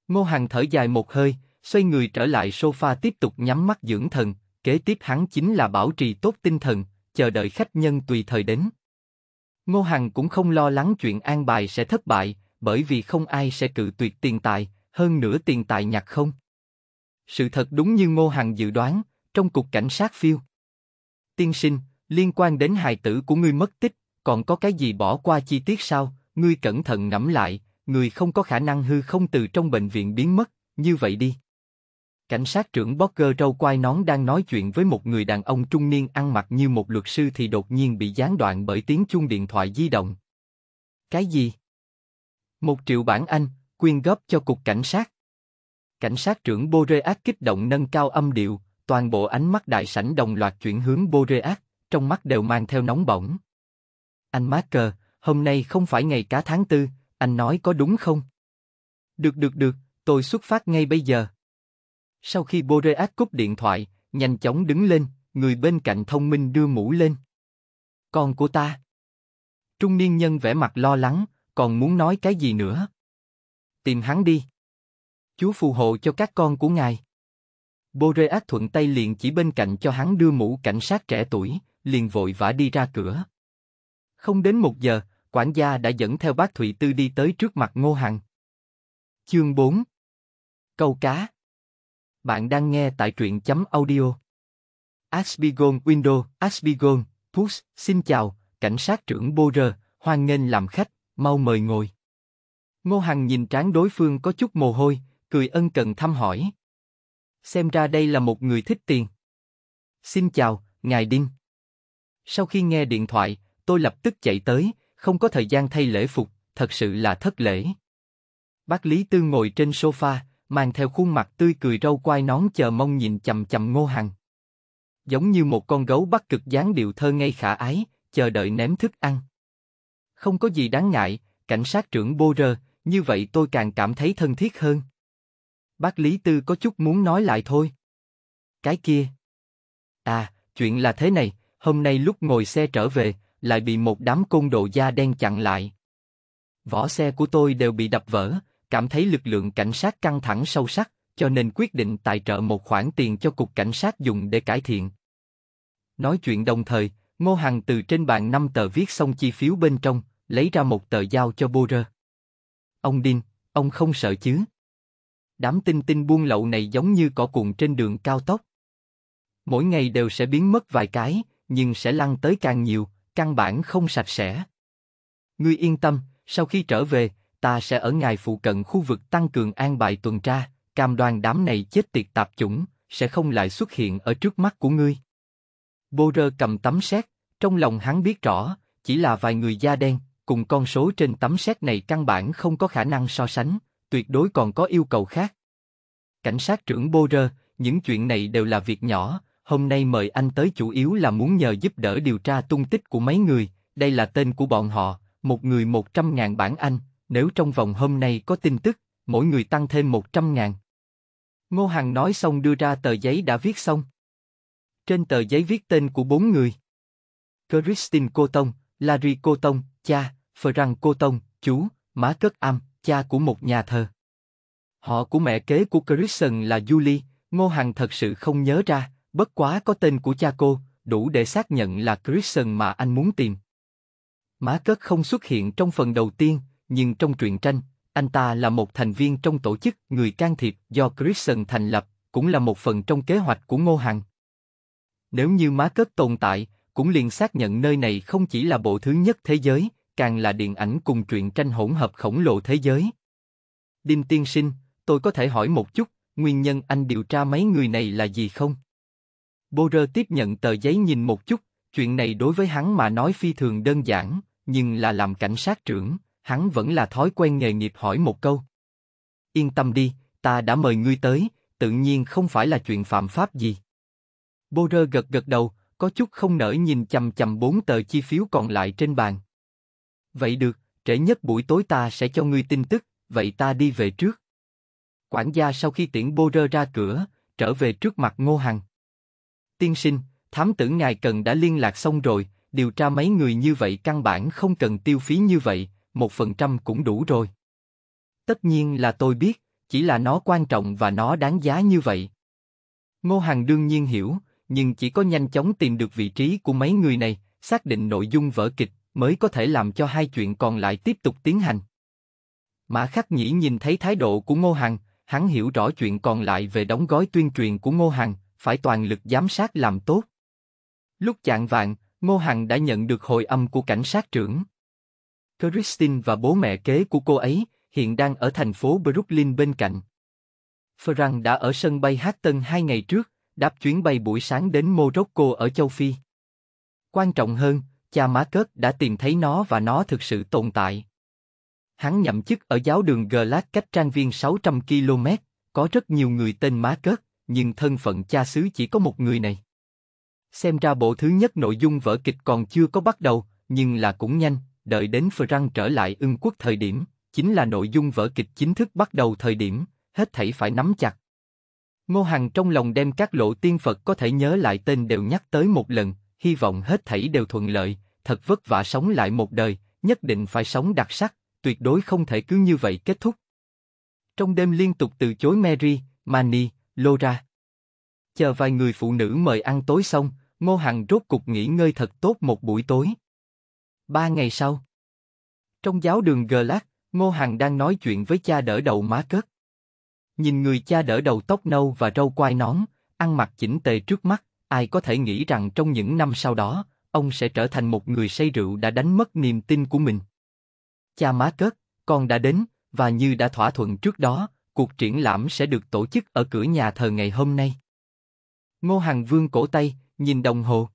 S1: Ngô Hằng thở dài một hơi, xoay người trở lại sofa tiếp tục nhắm mắt dưỡng thần, kế tiếp hắn chính là bảo trì tốt tinh thần, chờ đợi khách nhân tùy thời đến. Ngô Hằng cũng không lo lắng chuyện an bài sẽ thất bại, bởi vì không ai sẽ cự tuyệt tiền tài, hơn nữa tiền tài nhặt không. Sự thật đúng như Ngô Hằng dự đoán, trong cục cảnh sát phiêu. Tiên sinh, liên quan đến hài tử của ngươi mất tích, còn có cái gì bỏ qua chi tiết sao? Ngươi cẩn thận ngẫm lại, người không có khả năng hư không từ trong bệnh viện biến mất, như vậy đi. Cảnh sát trưởng Boger râu quai nón đang nói chuyện với một người đàn ông trung niên ăn mặc như một luật sư thì đột nhiên bị gián đoạn bởi tiếng chuông điện thoại di động. Cái gì? Một triệu bảng Anh, quyên góp cho cục cảnh sát. Cảnh sát trưởng Boreas kích động nâng cao âm điệu, toàn bộ ánh mắt đại sảnh đồng loạt chuyển hướng Boreas, trong mắt đều mang theo nóng bỏng. Anh Marker, hôm nay không phải ngày cá tháng tư, anh nói có đúng không? Được được được, tôi xuất phát ngay bây giờ. Sau khi Boreas cúp điện thoại, nhanh chóng đứng lên, người bên cạnh thông minh đưa mũ lên. Con của ta. Trung niên nhân vẻ mặt lo lắng, còn muốn nói cái gì nữa? Tìm hắn đi. Chúa phù hộ cho các con của ngài. Boreas thuận tay liền chỉ bên cạnh cho hắn đưa mũ cảnh sát trẻ tuổi, liền vội vã đi ra cửa. Không đến một giờ, quản gia đã dẫn theo bác Thụy Tư đi tới trước mặt Ngô Hằng. Chương 4 Câu cá Bạn đang nghe tại truyện chấm audio. Asbigon Window, Asbigon, Push, xin chào, cảnh sát trưởng Borer, hoan nghênh làm khách, mau mời ngồi. Ngô Hằng nhìn trán đối phương có chút mồ hôi, cười ân cần thăm hỏi. Xem ra đây là một người thích tiền. Xin chào, ngài Đinh. Sau khi nghe điện thoại, tôi lập tức chạy tới, không có thời gian thay lễ phục, thật sự là thất lễ. Bác Lý Tư ngồi trên sofa, mang theo khuôn mặt tươi cười râu quai nón chờ mong nhìn chầm chầm Ngô Hằng. Giống như một con gấu bắt cực dáng điệu thơ ngay khả ái, chờ đợi ném thức ăn. Không có gì đáng ngại, cảnh sát trưởng Bô Rơ, như vậy tôi càng cảm thấy thân thiết hơn. Bác Lý Tư có chút muốn nói lại thôi. Cái kia. À, chuyện là thế này, hôm nay lúc ngồi xe trở về, lại bị một đám côn đồ da đen chặn lại. Vỏ xe của tôi đều bị đập vỡ, cảm thấy lực lượng cảnh sát căng thẳng sâu sắc, cho nên quyết định tài trợ một khoản tiền cho cục cảnh sát dùng để cải thiện. Nói chuyện đồng thời, Ngô Hằng từ trên bàn năm tờ viết xong chi phiếu bên trong, lấy ra một tờ giao cho Bô Rơ. Ông Đinh, ông không sợ chứ? đám tinh tinh buôn lậu này giống như cỏ cuộn trên đường cao tốc. Mỗi ngày đều sẽ biến mất vài cái, nhưng sẽ lăn tới càng nhiều, căn bản không sạch sẽ. Ngươi yên tâm, sau khi trở về, ta sẽ ở ngài phụ cận khu vực tăng cường an bài tuần tra, cam đoan đám này chết tiệt tạp chủng, sẽ không lại xuất hiện ở trước mắt của ngươi. Bô rơ cầm tấm xét, trong lòng hắn biết rõ, chỉ là vài người da đen, cùng con số trên tấm xét này căn bản không có khả năng so sánh, tuyệt đối còn có yêu cầu khác. Cảnh sát trưởng Borer, những chuyện này đều là việc nhỏ, hôm nay mời anh tới chủ yếu là muốn nhờ giúp đỡ điều tra tung tích của mấy người, đây là tên của bọn họ, một người 100 ngàn bản Anh, nếu trong vòng hôm nay có tin tức, mỗi người tăng thêm 100 ngàn. Ngô Hằng nói xong đưa ra tờ giấy đã viết xong. Trên tờ giấy viết tên của bốn người. Christine Cô Tông, Larry Cô Tông, cha, Frank Cô Tông, chú, má cất âm cha của một nhà thờ. Họ của mẹ kế của Christian là Julie, Ngô Hằng thật sự không nhớ ra, bất quá có tên của cha cô, đủ để xác nhận là Christian mà anh muốn tìm. Má cất không xuất hiện trong phần đầu tiên, nhưng trong truyện tranh, anh ta là một thành viên trong tổ chức người can thiệp do Christian thành lập, cũng là một phần trong kế hoạch của Ngô Hằng. Nếu như má cất tồn tại, cũng liền xác nhận nơi này không chỉ là bộ thứ nhất thế giới, càng là điện ảnh cùng truyện tranh hỗn hợp khổng lồ thế giới. Đinh tiên sinh, tôi có thể hỏi một chút, nguyên nhân anh điều tra mấy người này là gì không? bô rơ tiếp nhận tờ giấy nhìn một chút, chuyện này đối với hắn mà nói phi thường đơn giản, nhưng là làm cảnh sát trưởng, hắn vẫn là thói quen nghề nghiệp hỏi một câu. Yên tâm đi, ta đã mời ngươi tới, tự nhiên không phải là chuyện phạm pháp gì. bô rơ gật gật đầu, có chút không nỡ nhìn chầm chầm bốn tờ chi phiếu còn lại trên bàn. Vậy được, trễ nhất buổi tối ta sẽ cho ngươi tin tức, vậy ta đi về trước. Quản gia sau khi tiễn bô rơ ra cửa, trở về trước mặt Ngô Hằng. Tiên sinh, thám tử ngài cần đã liên lạc xong rồi, điều tra mấy người như vậy căn bản không cần tiêu phí như vậy, một phần trăm cũng đủ rồi. Tất nhiên là tôi biết, chỉ là nó quan trọng và nó đáng giá như vậy. Ngô Hằng đương nhiên hiểu, nhưng chỉ có nhanh chóng tìm được vị trí của mấy người này, xác định nội dung vở kịch, mới có thể làm cho hai chuyện còn lại tiếp tục tiến hành. Mã Khắc Nhĩ nhìn thấy thái độ của Ngô Hằng, hắn hiểu rõ chuyện còn lại về đóng gói tuyên truyền của Ngô Hằng, phải toàn lực giám sát làm tốt. Lúc chạng vạn, Ngô Hằng đã nhận được hồi âm của cảnh sát trưởng. Christine và bố mẹ kế của cô ấy hiện đang ở thành phố Brooklyn bên cạnh. Ferran đã ở sân bay Hatton hai ngày trước, đáp chuyến bay buổi sáng đến Morocco ở châu Phi. Quan trọng hơn, cha Marcus đã tìm thấy nó và nó thực sự tồn tại. Hắn nhậm chức ở giáo đường Glass cách trang viên 600 km, có rất nhiều người tên Marcus, nhưng thân phận cha xứ chỉ có một người này. Xem ra bộ thứ nhất nội dung vở kịch còn chưa có bắt đầu, nhưng là cũng nhanh, đợi đến Frank trở lại ưng quốc thời điểm, chính là nội dung vở kịch chính thức bắt đầu thời điểm, hết thảy phải nắm chặt. Ngô Hằng trong lòng đem các lộ tiên Phật có thể nhớ lại tên đều nhắc tới một lần, hy vọng hết thảy đều thuận lợi, thật vất vả sống lại một đời, nhất định phải sống đặc sắc, tuyệt đối không thể cứ như vậy kết thúc. Trong đêm liên tục từ chối Mary, Manny, Laura. Chờ vài người phụ nữ mời ăn tối xong, Ngô Hằng rốt cục nghỉ ngơi thật tốt một buổi tối. Ba ngày sau. Trong giáo đường Glass, Ngô Hằng đang nói chuyện với cha đỡ đầu má cất. Nhìn người cha đỡ đầu tóc nâu và râu quai nón, ăn mặc chỉnh tề trước mắt, ai có thể nghĩ rằng trong những năm sau đó, ông sẽ trở thành một người say rượu đã đánh mất niềm tin của mình. Cha má cớt, con đã đến, và như đã thỏa thuận trước đó, cuộc triển lãm sẽ được tổ chức ở cửa nhà thờ ngày hôm nay. Ngô Hằng Vương cổ tay, nhìn đồng hồ.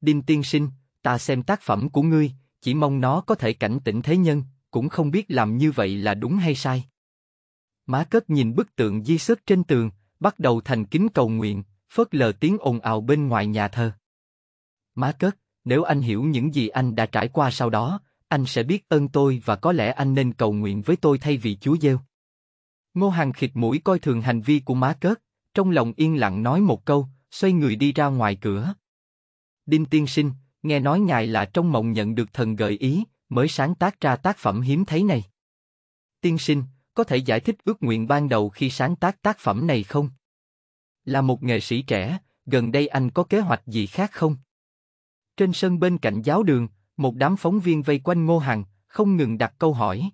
S1: Đinh tiên sinh, ta xem tác phẩm của ngươi, chỉ mong nó có thể cảnh tỉnh thế nhân, cũng không biết làm như vậy là đúng hay sai. Má cất nhìn bức tượng di sớt trên tường, bắt đầu thành kính cầu nguyện, phớt lờ tiếng ồn ào bên ngoài nhà thờ. Má cất, nếu anh hiểu những gì anh đã trải qua sau đó, anh sẽ biết ơn tôi và có lẽ anh nên cầu nguyện với tôi thay vì Chúa Giêu. Ngô Hằng khịt mũi coi thường hành vi của má cất trong lòng yên lặng nói một câu, xoay người đi ra ngoài cửa. Đinh Tiên Sinh, nghe nói ngài là trong mộng nhận được thần gợi ý, mới sáng tác ra tác phẩm hiếm thấy này. Tiên Sinh, có thể giải thích ước nguyện ban đầu khi sáng tác tác phẩm này không? Là một nghệ sĩ trẻ, gần đây anh có kế hoạch gì khác không? Trên sân bên cạnh giáo đường, một đám phóng viên vây quanh Ngô Hằng, không ngừng đặt câu hỏi.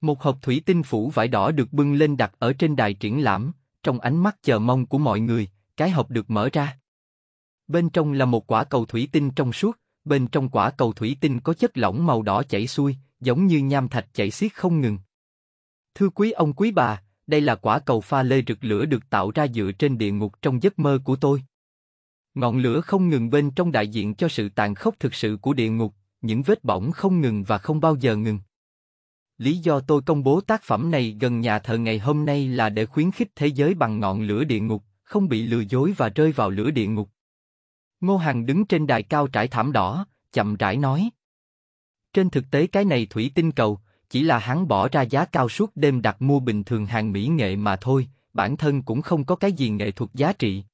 S1: Một hộp thủy tinh phủ vải đỏ được bưng lên đặt ở trên đài triển lãm, trong ánh mắt chờ mong của mọi người, cái hộp được mở ra. Bên trong là một quả cầu thủy tinh trong suốt, bên trong quả cầu thủy tinh có chất lỏng màu đỏ chảy xuôi, giống như nham thạch chảy xiết không ngừng. Thưa quý ông quý bà, đây là quả cầu pha lê rực lửa được tạo ra dựa trên địa ngục trong giấc mơ của tôi. Ngọn lửa không ngừng bên trong đại diện cho sự tàn khốc thực sự của địa ngục, những vết bỏng không ngừng và không bao giờ ngừng. Lý do tôi công bố tác phẩm này gần nhà thờ ngày hôm nay là để khuyến khích thế giới bằng ngọn lửa địa ngục, không bị lừa dối và rơi vào lửa địa ngục. Ngô Hằng đứng trên đài cao trải thảm đỏ, chậm rãi nói. Trên thực tế cái này thủy tinh cầu, chỉ là hắn bỏ ra giá cao suốt đêm đặt mua bình thường hàng mỹ nghệ mà thôi, bản thân cũng không có cái gì nghệ thuật giá trị.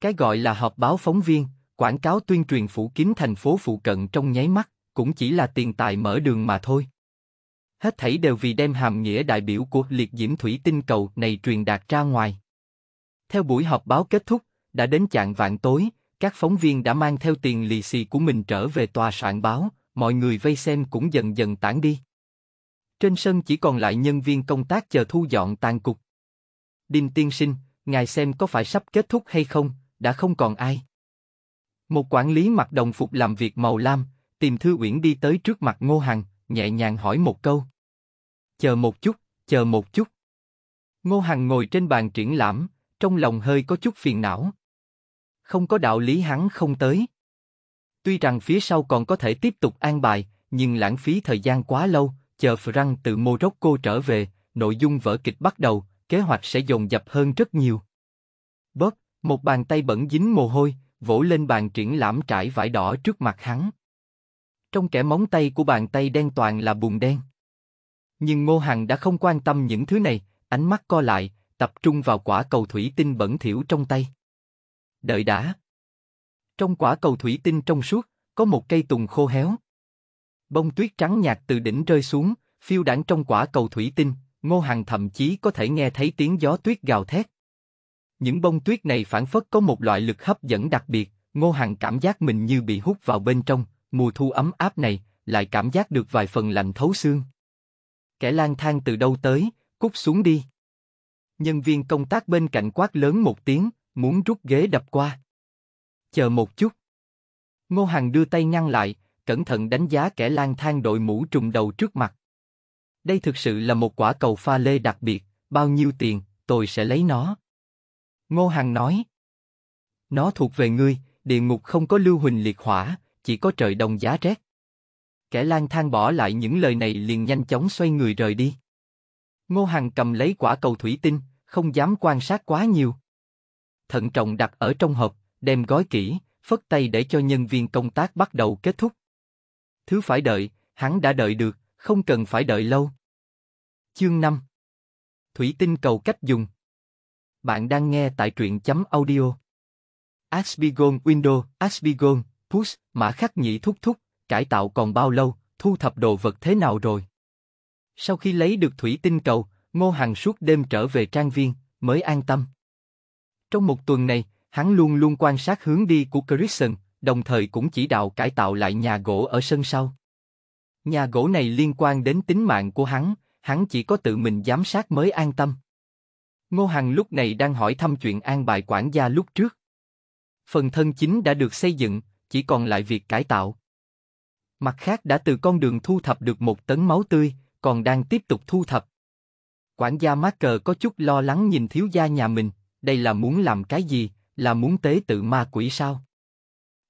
S1: Cái gọi là họp báo phóng viên, quảng cáo tuyên truyền phủ kín thành phố phụ cận trong nháy mắt, cũng chỉ là tiền tài mở đường mà thôi. Hết thảy đều vì đem hàm nghĩa đại biểu của liệt diễm thủy tinh cầu này truyền đạt ra ngoài. Theo buổi họp báo kết thúc, đã đến chạng vạn tối, các phóng viên đã mang theo tiền lì xì của mình trở về tòa soạn báo, mọi người vây xem cũng dần dần tản đi. Trên sân chỉ còn lại nhân viên công tác chờ thu dọn tàn cục. Đinh tiên sinh, ngài xem có phải sắp kết thúc hay không, đã không còn ai. Một quản lý mặc đồng phục làm việc màu lam, tìm Thư Uyển đi tới trước mặt Ngô Hằng, nhẹ nhàng hỏi một câu. Chờ một chút, chờ một chút. Ngô Hằng ngồi trên bàn triển lãm, trong lòng hơi có chút phiền não. Không có đạo lý hắn không tới. Tuy rằng phía sau còn có thể tiếp tục an bài, nhưng lãng phí thời gian quá lâu, chờ Frank từ Morocco trở về, nội dung vở kịch bắt đầu, kế hoạch sẽ dồn dập hơn rất nhiều. Bớt, một bàn tay bẩn dính mồ hôi, vỗ lên bàn triển lãm trải vải đỏ trước mặt hắn. Trong kẻ móng tay của bàn tay đen toàn là bùn đen. Nhưng Ngô Hằng đã không quan tâm những thứ này, ánh mắt co lại, tập trung vào quả cầu thủy tinh bẩn thỉu trong tay. Đợi đã. Trong quả cầu thủy tinh trong suốt, có một cây tùng khô héo. Bông tuyết trắng nhạt từ đỉnh rơi xuống, phiêu đảng trong quả cầu thủy tinh, Ngô Hằng thậm chí có thể nghe thấy tiếng gió tuyết gào thét. Những bông tuyết này phản phất có một loại lực hấp dẫn đặc biệt, Ngô Hằng cảm giác mình như bị hút vào bên trong, mùa thu ấm áp này, lại cảm giác được vài phần lạnh thấu xương. Kẻ lang thang từ đâu tới, cút xuống đi. Nhân viên công tác bên cạnh quát lớn một tiếng, muốn rút ghế đập qua. Chờ một chút. Ngô Hằng đưa tay ngăn lại, cẩn thận đánh giá kẻ lang thang đội mũ trùng đầu trước mặt. Đây thực sự là một quả cầu pha lê đặc biệt, bao nhiêu tiền, tôi sẽ lấy nó. Ngô Hằng nói. Nó thuộc về ngươi, địa ngục không có lưu huỳnh liệt hỏa, chỉ có trời đồng giá rét. Kẻ lang thang bỏ lại những lời này liền nhanh chóng xoay người rời đi. Ngô Hằng cầm lấy quả cầu thủy tinh, không dám quan sát quá nhiều. Thận trọng đặt ở trong hộp, đem gói kỹ, phất tay để cho nhân viên công tác bắt đầu kết thúc. Thứ phải đợi, hắn đã đợi được, không cần phải đợi lâu. Chương 5 Thủy tinh cầu cách dùng Bạn đang nghe tại truyện chấm audio. Asbigon Window, Asbigon, Push, Mã Khắc Nhị thúc thúc, cải tạo còn bao lâu, thu thập đồ vật thế nào rồi? Sau khi lấy được thủy tinh cầu, Ngô Hằng suốt đêm trở về trang viên, mới an tâm. Trong một tuần này, hắn luôn luôn quan sát hướng đi của Christian, đồng thời cũng chỉ đạo cải tạo lại nhà gỗ ở sân sau. Nhà gỗ này liên quan đến tính mạng của hắn, hắn chỉ có tự mình giám sát mới an tâm. Ngô Hằng lúc này đang hỏi thăm chuyện an bài quản gia lúc trước. Phần thân chính đã được xây dựng, chỉ còn lại việc cải tạo. Mặt khác đã từ con đường thu thập được một tấn máu tươi, còn đang tiếp tục thu thập. Quản gia mát cờ có chút lo lắng nhìn thiếu gia nhà mình, đây là muốn làm cái gì, là muốn tế tự ma quỷ sao?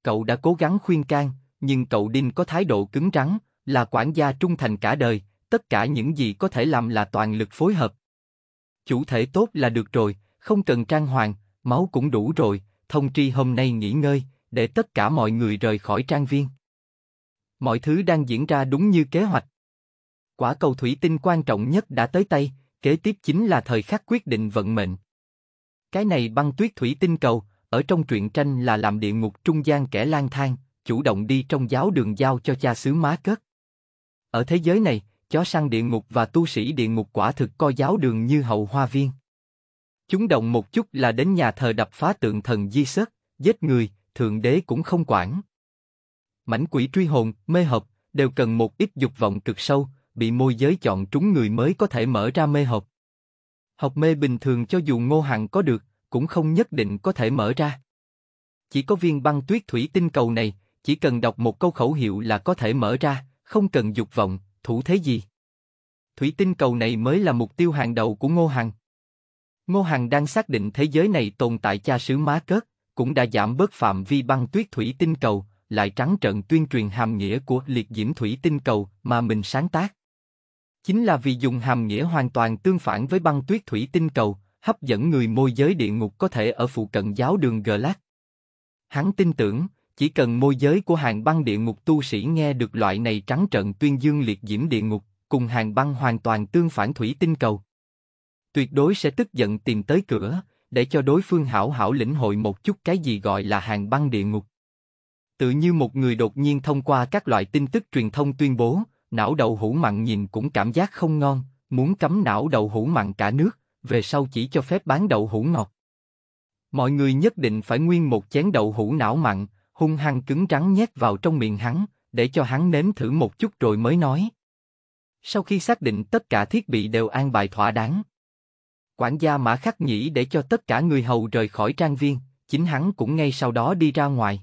S1: Cậu đã cố gắng khuyên can, nhưng cậu Đinh có thái độ cứng rắn, là quản gia trung thành cả đời, tất cả những gì có thể làm là toàn lực phối hợp. Chủ thể tốt là được rồi, không cần trang hoàng, máu cũng đủ rồi, thông tri hôm nay nghỉ ngơi, để tất cả mọi người rời khỏi trang viên. Mọi thứ đang diễn ra đúng như kế hoạch. Quả cầu thủy tinh quan trọng nhất đã tới tay, kế tiếp chính là thời khắc quyết định vận mệnh. Cái này băng tuyết thủy tinh cầu, ở trong truyện tranh là làm địa ngục trung gian kẻ lang thang, chủ động đi trong giáo đường giao cho cha xứ má cất. Ở thế giới này, chó săn địa ngục và tu sĩ địa ngục quả thực coi giáo đường như hậu hoa viên. Chúng động một chút là đến nhà thờ đập phá tượng thần di sớt, giết người, thượng đế cũng không quản. Mảnh quỷ truy hồn, mê hợp, đều cần một ít dục vọng cực sâu, bị môi giới chọn trúng người mới có thể mở ra mê hợp. Học mê bình thường cho dù ngô hằng có được, cũng không nhất định có thể mở ra. Chỉ có viên băng tuyết thủy tinh cầu này, chỉ cần đọc một câu khẩu hiệu là có thể mở ra, không cần dục vọng, thủ thế gì. Thủy tinh cầu này mới là mục tiêu hàng đầu của Ngô Hằng. Ngô Hằng đang xác định thế giới này tồn tại cha sứ má cớt, cũng đã giảm bớt phạm vi băng tuyết thủy tinh cầu, lại trắng trợn tuyên truyền hàm nghĩa của liệt diễm thủy tinh cầu mà mình sáng tác. Chính là vì dùng hàm nghĩa hoàn toàn tương phản với băng tuyết thủy tinh cầu, hấp dẫn người môi giới địa ngục có thể ở phụ cận giáo đường Glac. Hắn tin tưởng, chỉ cần môi giới của hàng băng địa ngục tu sĩ nghe được loại này trắng trợn tuyên dương liệt diễm địa ngục, cùng hàng băng hoàn toàn tương phản thủy tinh cầu. Tuyệt đối sẽ tức giận tìm tới cửa, để cho đối phương hảo hảo lĩnh hội một chút cái gì gọi là hàng băng địa ngục. Tự như một người đột nhiên thông qua các loại tin tức truyền thông tuyên bố, não đầu hũ mặn nhìn cũng cảm giác không ngon, muốn cấm não đầu hũ mặn cả nước, về sau chỉ cho phép bán đậu hũ ngọt. Mọi người nhất định phải nguyên một chén đậu hũ não mặn, hung hăng cứng rắn nhét vào trong miệng hắn, để cho hắn nếm thử một chút rồi mới nói. Sau khi xác định tất cả thiết bị đều an bài thỏa đáng, quản gia Mã Khắc Nhĩ để cho tất cả người hầu rời khỏi trang viên, chính hắn cũng ngay sau đó đi ra ngoài.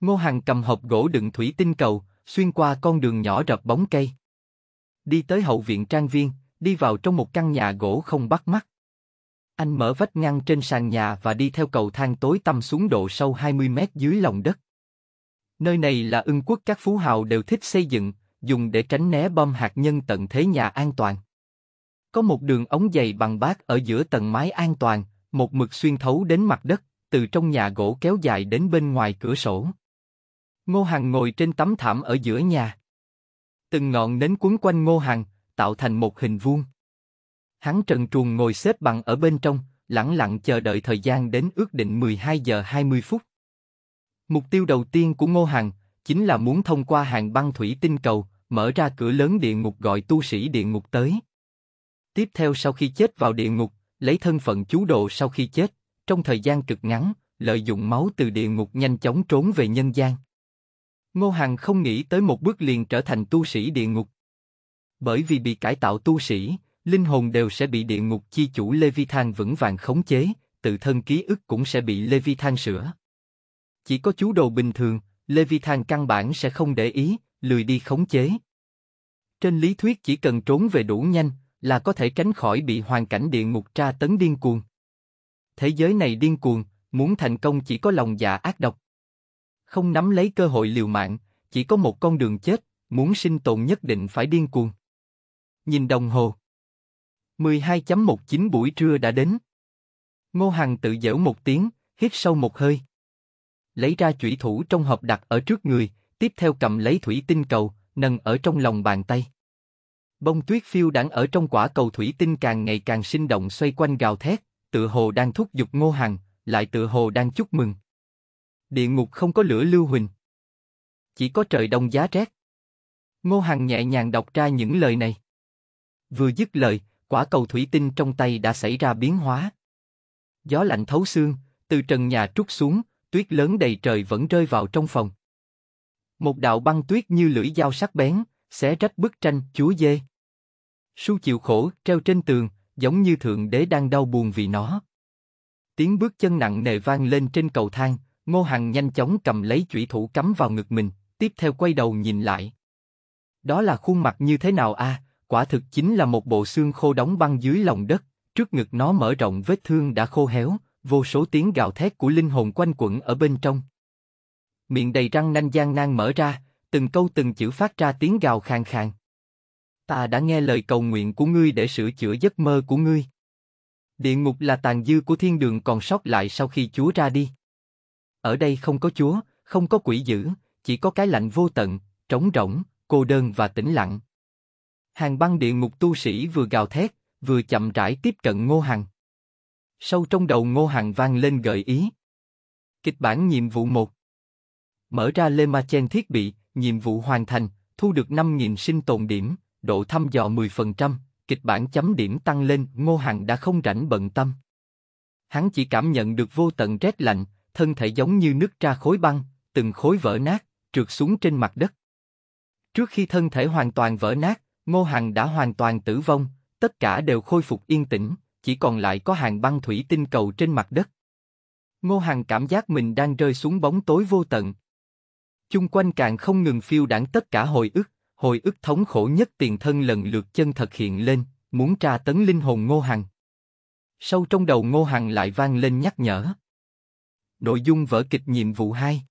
S1: Ngô Hằng cầm hộp gỗ đựng thủy tinh cầu, xuyên qua con đường nhỏ rập bóng cây. Đi tới hậu viện trang viên, đi vào trong một căn nhà gỗ không bắt mắt. Anh mở vách ngăn trên sàn nhà và đi theo cầu thang tối tăm xuống độ sâu 20 mét dưới lòng đất. Nơi này là ưng quốc các phú hào đều thích xây dựng, dùng để tránh né bom hạt nhân tận thế nhà an toàn. Có một đường ống dày bằng bát ở giữa tầng mái an toàn, một mực xuyên thấu đến mặt đất, từ trong nhà gỗ kéo dài đến bên ngoài cửa sổ. Ngô Hằng ngồi trên tấm thảm ở giữa nhà. Từng ngọn nến cuốn quanh Ngô Hằng, tạo thành một hình vuông. Hắn trần truồng ngồi xếp bằng ở bên trong, lặng lặng chờ đợi thời gian đến ước định 12 giờ 20 phút. Mục tiêu đầu tiên của Ngô Hằng chính là muốn thông qua hàng băng thủy tinh cầu, mở ra cửa lớn địa ngục gọi tu sĩ địa ngục tới. Tiếp theo sau khi chết vào địa ngục, lấy thân phận chú độ sau khi chết, trong thời gian cực ngắn, lợi dụng máu từ địa ngục nhanh chóng trốn về nhân gian. Ngô Hằng không nghĩ tới một bước liền trở thành tu sĩ địa ngục, bởi vì bị cải tạo tu sĩ, linh hồn đều sẽ bị địa ngục chi chủ Leviathan vững vàng khống chế, tự thân ký ức cũng sẽ bị Leviathan sửa. Chỉ có chú đồ bình thường, Leviathan căn bản sẽ không để ý, lười đi khống chế. Trên lý thuyết chỉ cần trốn về đủ nhanh, là có thể tránh khỏi bị hoàn cảnh địa ngục tra tấn điên cuồng. Thế giới này điên cuồng, muốn thành công chỉ có lòng dạ ác độc. Không nắm lấy cơ hội liều mạng, chỉ có một con đường chết, muốn sinh tồn nhất định phải điên cuồng. Nhìn đồng hồ. 12.19 buổi trưa đã đến. Ngô Hằng tự dễu một tiếng, hít sâu một hơi. Lấy ra chủy thủ trong hộp đặt ở trước người, tiếp theo cầm lấy thủy tinh cầu, nâng ở trong lòng bàn tay. Bông tuyết phiêu đãng ở trong quả cầu thủy tinh càng ngày càng sinh động xoay quanh gào thét, tựa hồ đang thúc giục Ngô Hằng, lại tựa hồ đang chúc mừng. Địa ngục không có lửa lưu huỳnh. Chỉ có trời đông giá rét. Ngô Hằng nhẹ nhàng đọc ra những lời này. Vừa dứt lời, quả cầu thủy tinh trong tay đã xảy ra biến hóa. Gió lạnh thấu xương, từ trần nhà trút xuống, tuyết lớn đầy trời vẫn rơi vào trong phòng. Một đạo băng tuyết như lưỡi dao sắc bén, xé rách bức tranh chúa dê. Su chịu khổ, treo trên tường, giống như thượng đế đang đau buồn vì nó. Tiếng bước chân nặng nề vang lên trên cầu thang, Ngô Hằng nhanh chóng cầm lấy chủy thủ cắm vào ngực mình, tiếp theo quay đầu nhìn lại. Đó là khuôn mặt như thế nào a? À? quả thực chính là một bộ xương khô đóng băng dưới lòng đất, trước ngực nó mở rộng vết thương đã khô héo, vô số tiếng gào thét của linh hồn quanh quẩn ở bên trong. Miệng đầy răng nanh gian nan mở ra, từng câu từng chữ phát ra tiếng gào khàn khàn. Ta đã nghe lời cầu nguyện của ngươi để sửa chữa giấc mơ của ngươi. Địa ngục là tàn dư của thiên đường còn sót lại sau khi Chúa ra đi. Ở đây không có Chúa, không có quỷ dữ, chỉ có cái lạnh vô tận, trống rỗng, cô đơn và tĩnh lặng hàng băng địa ngục tu sĩ vừa gào thét, vừa chậm rãi tiếp cận Ngô Hằng. Sâu trong đầu Ngô Hằng vang lên gợi ý. Kịch bản nhiệm vụ 1 Mở ra Lê Ma Chen thiết bị, nhiệm vụ hoàn thành, thu được 5.000 sinh tồn điểm, độ thăm dò 10%, kịch bản chấm điểm tăng lên, Ngô Hằng đã không rảnh bận tâm. Hắn chỉ cảm nhận được vô tận rét lạnh, thân thể giống như nứt ra khối băng, từng khối vỡ nát, trượt xuống trên mặt đất. Trước khi thân thể hoàn toàn vỡ nát, Ngô Hằng đã hoàn toàn tử vong, tất cả đều khôi phục yên tĩnh, chỉ còn lại có hàng băng thủy tinh cầu trên mặt đất. Ngô Hằng cảm giác mình đang rơi xuống bóng tối vô tận. Chung quanh càng không ngừng phiêu đảng tất cả hồi ức, hồi ức thống khổ nhất tiền thân lần lượt chân thực hiện lên, muốn tra tấn linh hồn Ngô Hằng. Sâu trong đầu Ngô Hằng lại vang lên nhắc nhở. Nội dung vở kịch nhiệm vụ 2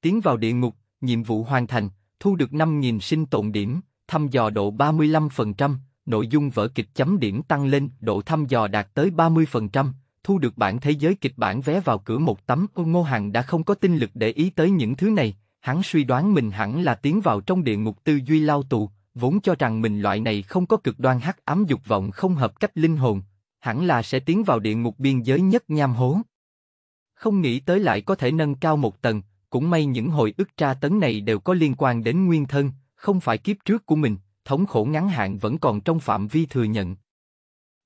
S1: Tiến vào địa ngục, nhiệm vụ hoàn thành, thu được 5.000 sinh tồn điểm, thăm dò độ 35%, nội dung vở kịch chấm điểm tăng lên, độ thăm dò đạt tới 30%, thu được bản thế giới kịch bản vé vào cửa một tấm. Ngô Hằng đã không có tinh lực để ý tới những thứ này, hắn suy đoán mình hẳn là tiến vào trong địa ngục tư duy lao tù, vốn cho rằng mình loại này không có cực đoan hắc ám dục vọng không hợp cách linh hồn, hẳn là sẽ tiến vào địa ngục biên giới nhất nham hố. Không nghĩ tới lại có thể nâng cao một tầng, cũng may những hồi ức tra tấn này đều có liên quan đến nguyên thân, không phải kiếp trước của mình, thống khổ ngắn hạn vẫn còn trong phạm vi thừa nhận.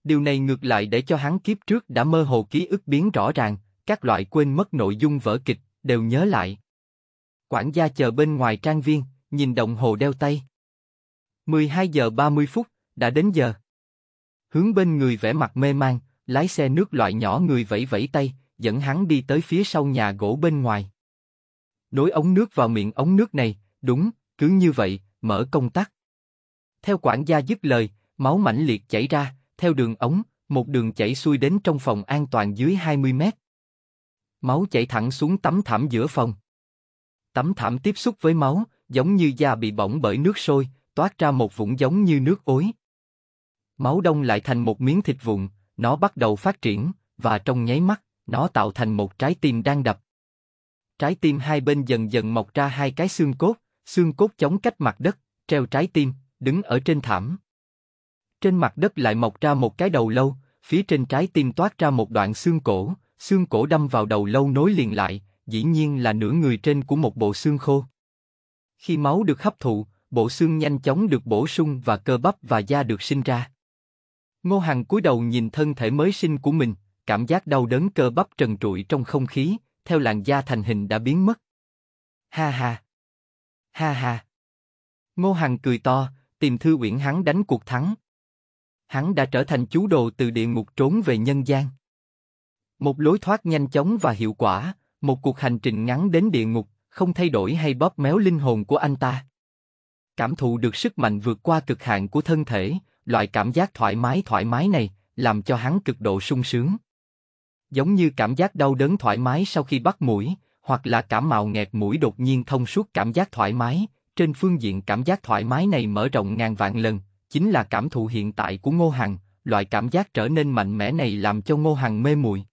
S1: Điều này ngược lại để cho hắn kiếp trước đã mơ hồ ký ức biến rõ ràng, các loại quên mất nội dung vở kịch, đều nhớ lại. Quản gia chờ bên ngoài trang viên, nhìn đồng hồ đeo tay. 12 giờ 30 phút, đã đến giờ. Hướng bên người vẻ mặt mê mang, lái xe nước loại nhỏ người vẫy vẫy tay, dẫn hắn đi tới phía sau nhà gỗ bên ngoài. Nối ống nước vào miệng ống nước này, đúng, cứ như vậy, mở công tắc. Theo quản gia dứt lời, máu mãnh liệt chảy ra, theo đường ống, một đường chảy xuôi đến trong phòng an toàn dưới 20 mét. Máu chảy thẳng xuống tấm thảm giữa phòng. Tấm thảm tiếp xúc với máu, giống như da bị bỏng bởi nước sôi, toát ra một vũng giống như nước ối. Máu đông lại thành một miếng thịt vụn, nó bắt đầu phát triển, và trong nháy mắt, nó tạo thành một trái tim đang đập. Trái tim hai bên dần dần mọc ra hai cái xương cốt, xương cốt chống cách mặt đất, treo trái tim, đứng ở trên thảm. Trên mặt đất lại mọc ra một cái đầu lâu, phía trên trái tim toát ra một đoạn xương cổ, xương cổ đâm vào đầu lâu nối liền lại, dĩ nhiên là nửa người trên của một bộ xương khô. Khi máu được hấp thụ, bộ xương nhanh chóng được bổ sung và cơ bắp và da được sinh ra. Ngô Hằng cúi đầu nhìn thân thể mới sinh của mình, cảm giác đau đớn cơ bắp trần trụi trong không khí, theo làn da thành hình đã biến mất. Ha ha! Ha ha. Ngô Hằng cười to, tìm Thư Uyển hắn đánh cuộc thắng. Hắn đã trở thành chú đồ từ địa ngục trốn về nhân gian. Một lối thoát nhanh chóng và hiệu quả, một cuộc hành trình ngắn đến địa ngục, không thay đổi hay bóp méo linh hồn của anh ta. Cảm thụ được sức mạnh vượt qua cực hạn của thân thể, loại cảm giác thoải mái thoải mái này, làm cho hắn cực độ sung sướng. Giống như cảm giác đau đớn thoải mái sau khi bắt mũi, hoặc là cảm màu nghẹt mũi đột nhiên thông suốt cảm giác thoải mái, trên phương diện cảm giác thoải mái này mở rộng ngàn vạn lần, chính là cảm thụ hiện tại của Ngô Hằng, loại cảm giác trở nên mạnh mẽ này làm cho Ngô Hằng mê muội.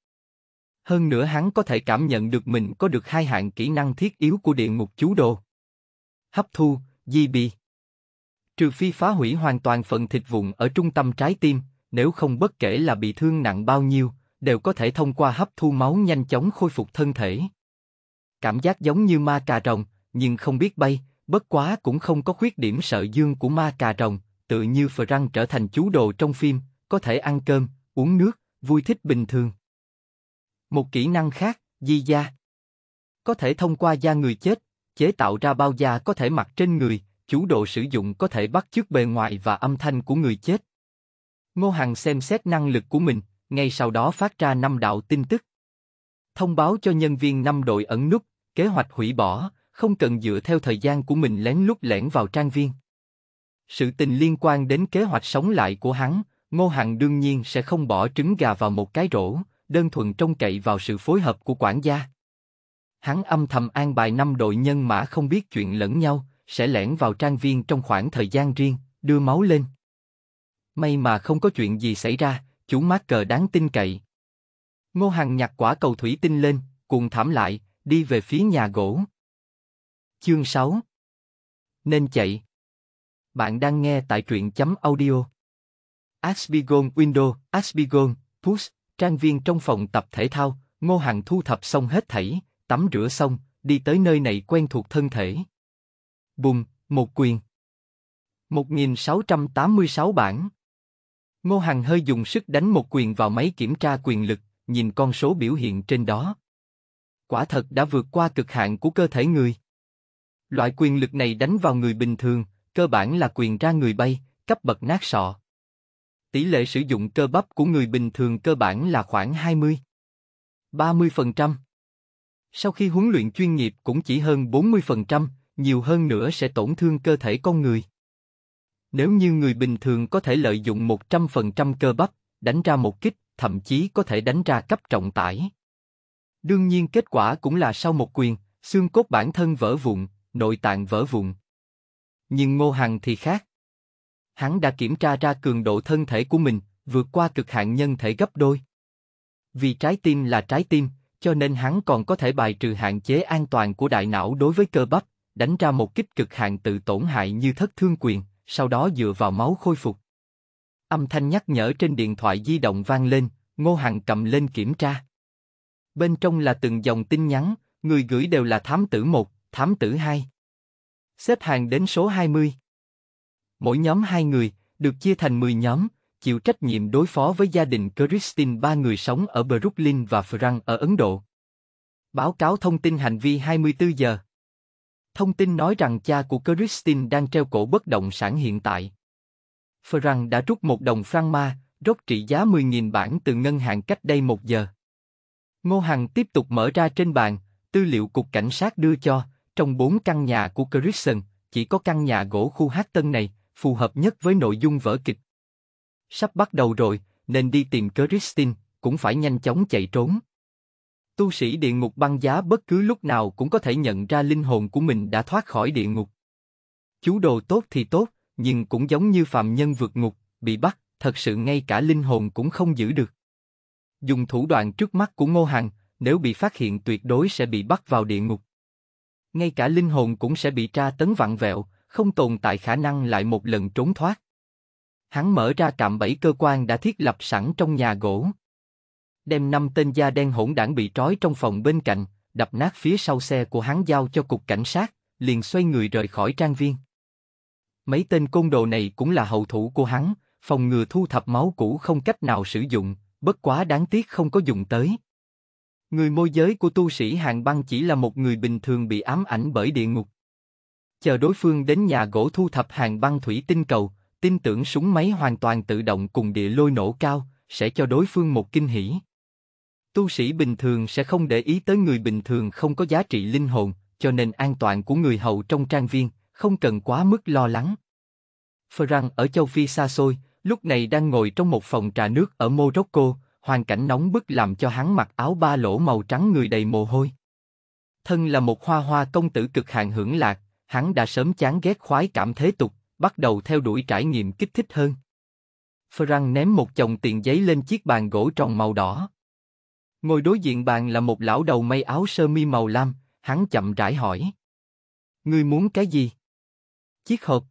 S1: Hơn nữa hắn có thể cảm nhận được mình có được hai hạng kỹ năng thiết yếu của địa ngục chú đồ. Hấp thu, di bi. Trừ phi phá hủy hoàn toàn phần thịt vụn ở trung tâm trái tim, nếu không bất kể là bị thương nặng bao nhiêu, đều có thể thông qua hấp thu máu nhanh chóng khôi phục thân thể cảm giác giống như ma cà rồng, nhưng không biết bay, bất quá cũng không có khuyết điểm sợ dương của ma cà rồng, tự như phờ răng trở thành chú đồ trong phim, có thể ăn cơm, uống nước, vui thích bình thường. Một kỹ năng khác, di da. Có thể thông qua da người chết, chế tạo ra bao da có thể mặc trên người, chú đồ sử dụng có thể bắt chước bề ngoài và âm thanh của người chết. Ngô Hằng xem xét năng lực của mình, ngay sau đó phát ra năm đạo tin tức thông báo cho nhân viên năm đội ẩn nút, kế hoạch hủy bỏ, không cần dựa theo thời gian của mình lén lút lẻn vào trang viên. Sự tình liên quan đến kế hoạch sống lại của hắn, Ngô Hằng đương nhiên sẽ không bỏ trứng gà vào một cái rổ, đơn thuần trông cậy vào sự phối hợp của quản gia. Hắn âm thầm an bài năm đội nhân mã không biết chuyện lẫn nhau, sẽ lẻn vào trang viên trong khoảng thời gian riêng, đưa máu lên. May mà không có chuyện gì xảy ra, chủ mát cờ đáng tin cậy, Ngô Hằng nhặt quả cầu thủy tinh lên, cuồng thảm lại, đi về phía nhà gỗ. Chương 6 Nên chạy Bạn đang nghe tại truyện chấm audio. Asbigon Window, Asbigon, Push, trang viên trong phòng tập thể thao, Ngô Hằng thu thập xong hết thảy, tắm rửa xong, đi tới nơi này quen thuộc thân thể. Bùm một quyền. 1686 bản. Ngô Hằng hơi dùng sức đánh một quyền vào máy kiểm tra quyền lực, nhìn con số biểu hiện trên đó. Quả thật đã vượt qua cực hạn của cơ thể người. Loại quyền lực này đánh vào người bình thường, cơ bản là quyền ra người bay, cấp bậc nát sọ. Tỷ lệ sử dụng cơ bắp của người bình thường cơ bản là khoảng 20. 30%. Sau khi huấn luyện chuyên nghiệp cũng chỉ hơn 40%, nhiều hơn nữa sẽ tổn thương cơ thể con người. Nếu như người bình thường có thể lợi dụng 100% cơ bắp, đánh ra một kích, thậm chí có thể đánh ra cấp trọng tải. Đương nhiên kết quả cũng là sau một quyền, xương cốt bản thân vỡ vụn, nội tạng vỡ vụn. Nhưng Ngô Hằng thì khác. Hắn đã kiểm tra ra cường độ thân thể của mình, vượt qua cực hạn nhân thể gấp đôi. Vì trái tim là trái tim, cho nên hắn còn có thể bài trừ hạn chế an toàn của đại não đối với cơ bắp, đánh ra một kích cực hạn tự tổn hại như thất thương quyền, sau đó dựa vào máu khôi phục. Âm thanh nhắc nhở trên điện thoại di động vang lên, Ngô Hằng cầm lên kiểm tra. Bên trong là từng dòng tin nhắn, người gửi đều là thám tử 1, thám tử 2. Xếp hàng đến số 20. Mỗi nhóm 2 người, được chia thành 10 nhóm, chịu trách nhiệm đối phó với gia đình Christine ba người sống ở Brooklyn và Frank ở Ấn Độ. Báo cáo thông tin hành vi 24 giờ. Thông tin nói rằng cha của Christine đang treo cổ bất động sản hiện tại. Ferrand đã rút một đồng franc ma, rốt trị giá 10.000 bảng từ ngân hàng cách đây một giờ. Ngô Hằng tiếp tục mở ra trên bàn, tư liệu cục cảnh sát đưa cho, trong bốn căn nhà của Christian, chỉ có căn nhà gỗ khu hát tân này, phù hợp nhất với nội dung vở kịch. Sắp bắt đầu rồi, nên đi tìm Christine, cũng phải nhanh chóng chạy trốn. Tu sĩ địa ngục băng giá bất cứ lúc nào cũng có thể nhận ra linh hồn của mình đã thoát khỏi địa ngục. Chú đồ tốt thì tốt, nhưng cũng giống như phạm nhân vượt ngục, bị bắt, thật sự ngay cả linh hồn cũng không giữ được. Dùng thủ đoạn trước mắt của Ngô Hằng, nếu bị phát hiện tuyệt đối sẽ bị bắt vào địa ngục. Ngay cả linh hồn cũng sẽ bị tra tấn vặn vẹo, không tồn tại khả năng lại một lần trốn thoát. Hắn mở ra cạm bẫy cơ quan đã thiết lập sẵn trong nhà gỗ. Đem năm tên da đen hỗn đảng bị trói trong phòng bên cạnh, đập nát phía sau xe của hắn giao cho cục cảnh sát, liền xoay người rời khỏi trang viên. Mấy tên côn đồ này cũng là hậu thủ của hắn, phòng ngừa thu thập máu cũ không cách nào sử dụng, bất quá đáng tiếc không có dùng tới. Người môi giới của tu sĩ hạng băng chỉ là một người bình thường bị ám ảnh bởi địa ngục. Chờ đối phương đến nhà gỗ thu thập hàng băng thủy tinh cầu, tin tưởng súng máy hoàn toàn tự động cùng địa lôi nổ cao, sẽ cho đối phương một kinh hỉ. Tu sĩ bình thường sẽ không để ý tới người bình thường không có giá trị linh hồn, cho nên an toàn của người hầu trong trang viên, không cần quá mức lo lắng. Ferran ở châu Phi xa xôi, lúc này đang ngồi trong một phòng trà nước ở Morocco, hoàn cảnh nóng bức làm cho hắn mặc áo ba lỗ màu trắng người đầy mồ hôi. Thân là một hoa hoa công tử cực hạn hưởng lạc, hắn đã sớm chán ghét khoái cảm thế tục, bắt đầu theo đuổi trải nghiệm kích thích hơn. Ferran ném một chồng tiền giấy lên chiếc bàn gỗ tròn màu đỏ. Ngồi đối diện bàn là một lão đầu mây áo sơ mi màu lam, hắn chậm rãi hỏi. Ngươi muốn cái gì? chiếc hộp.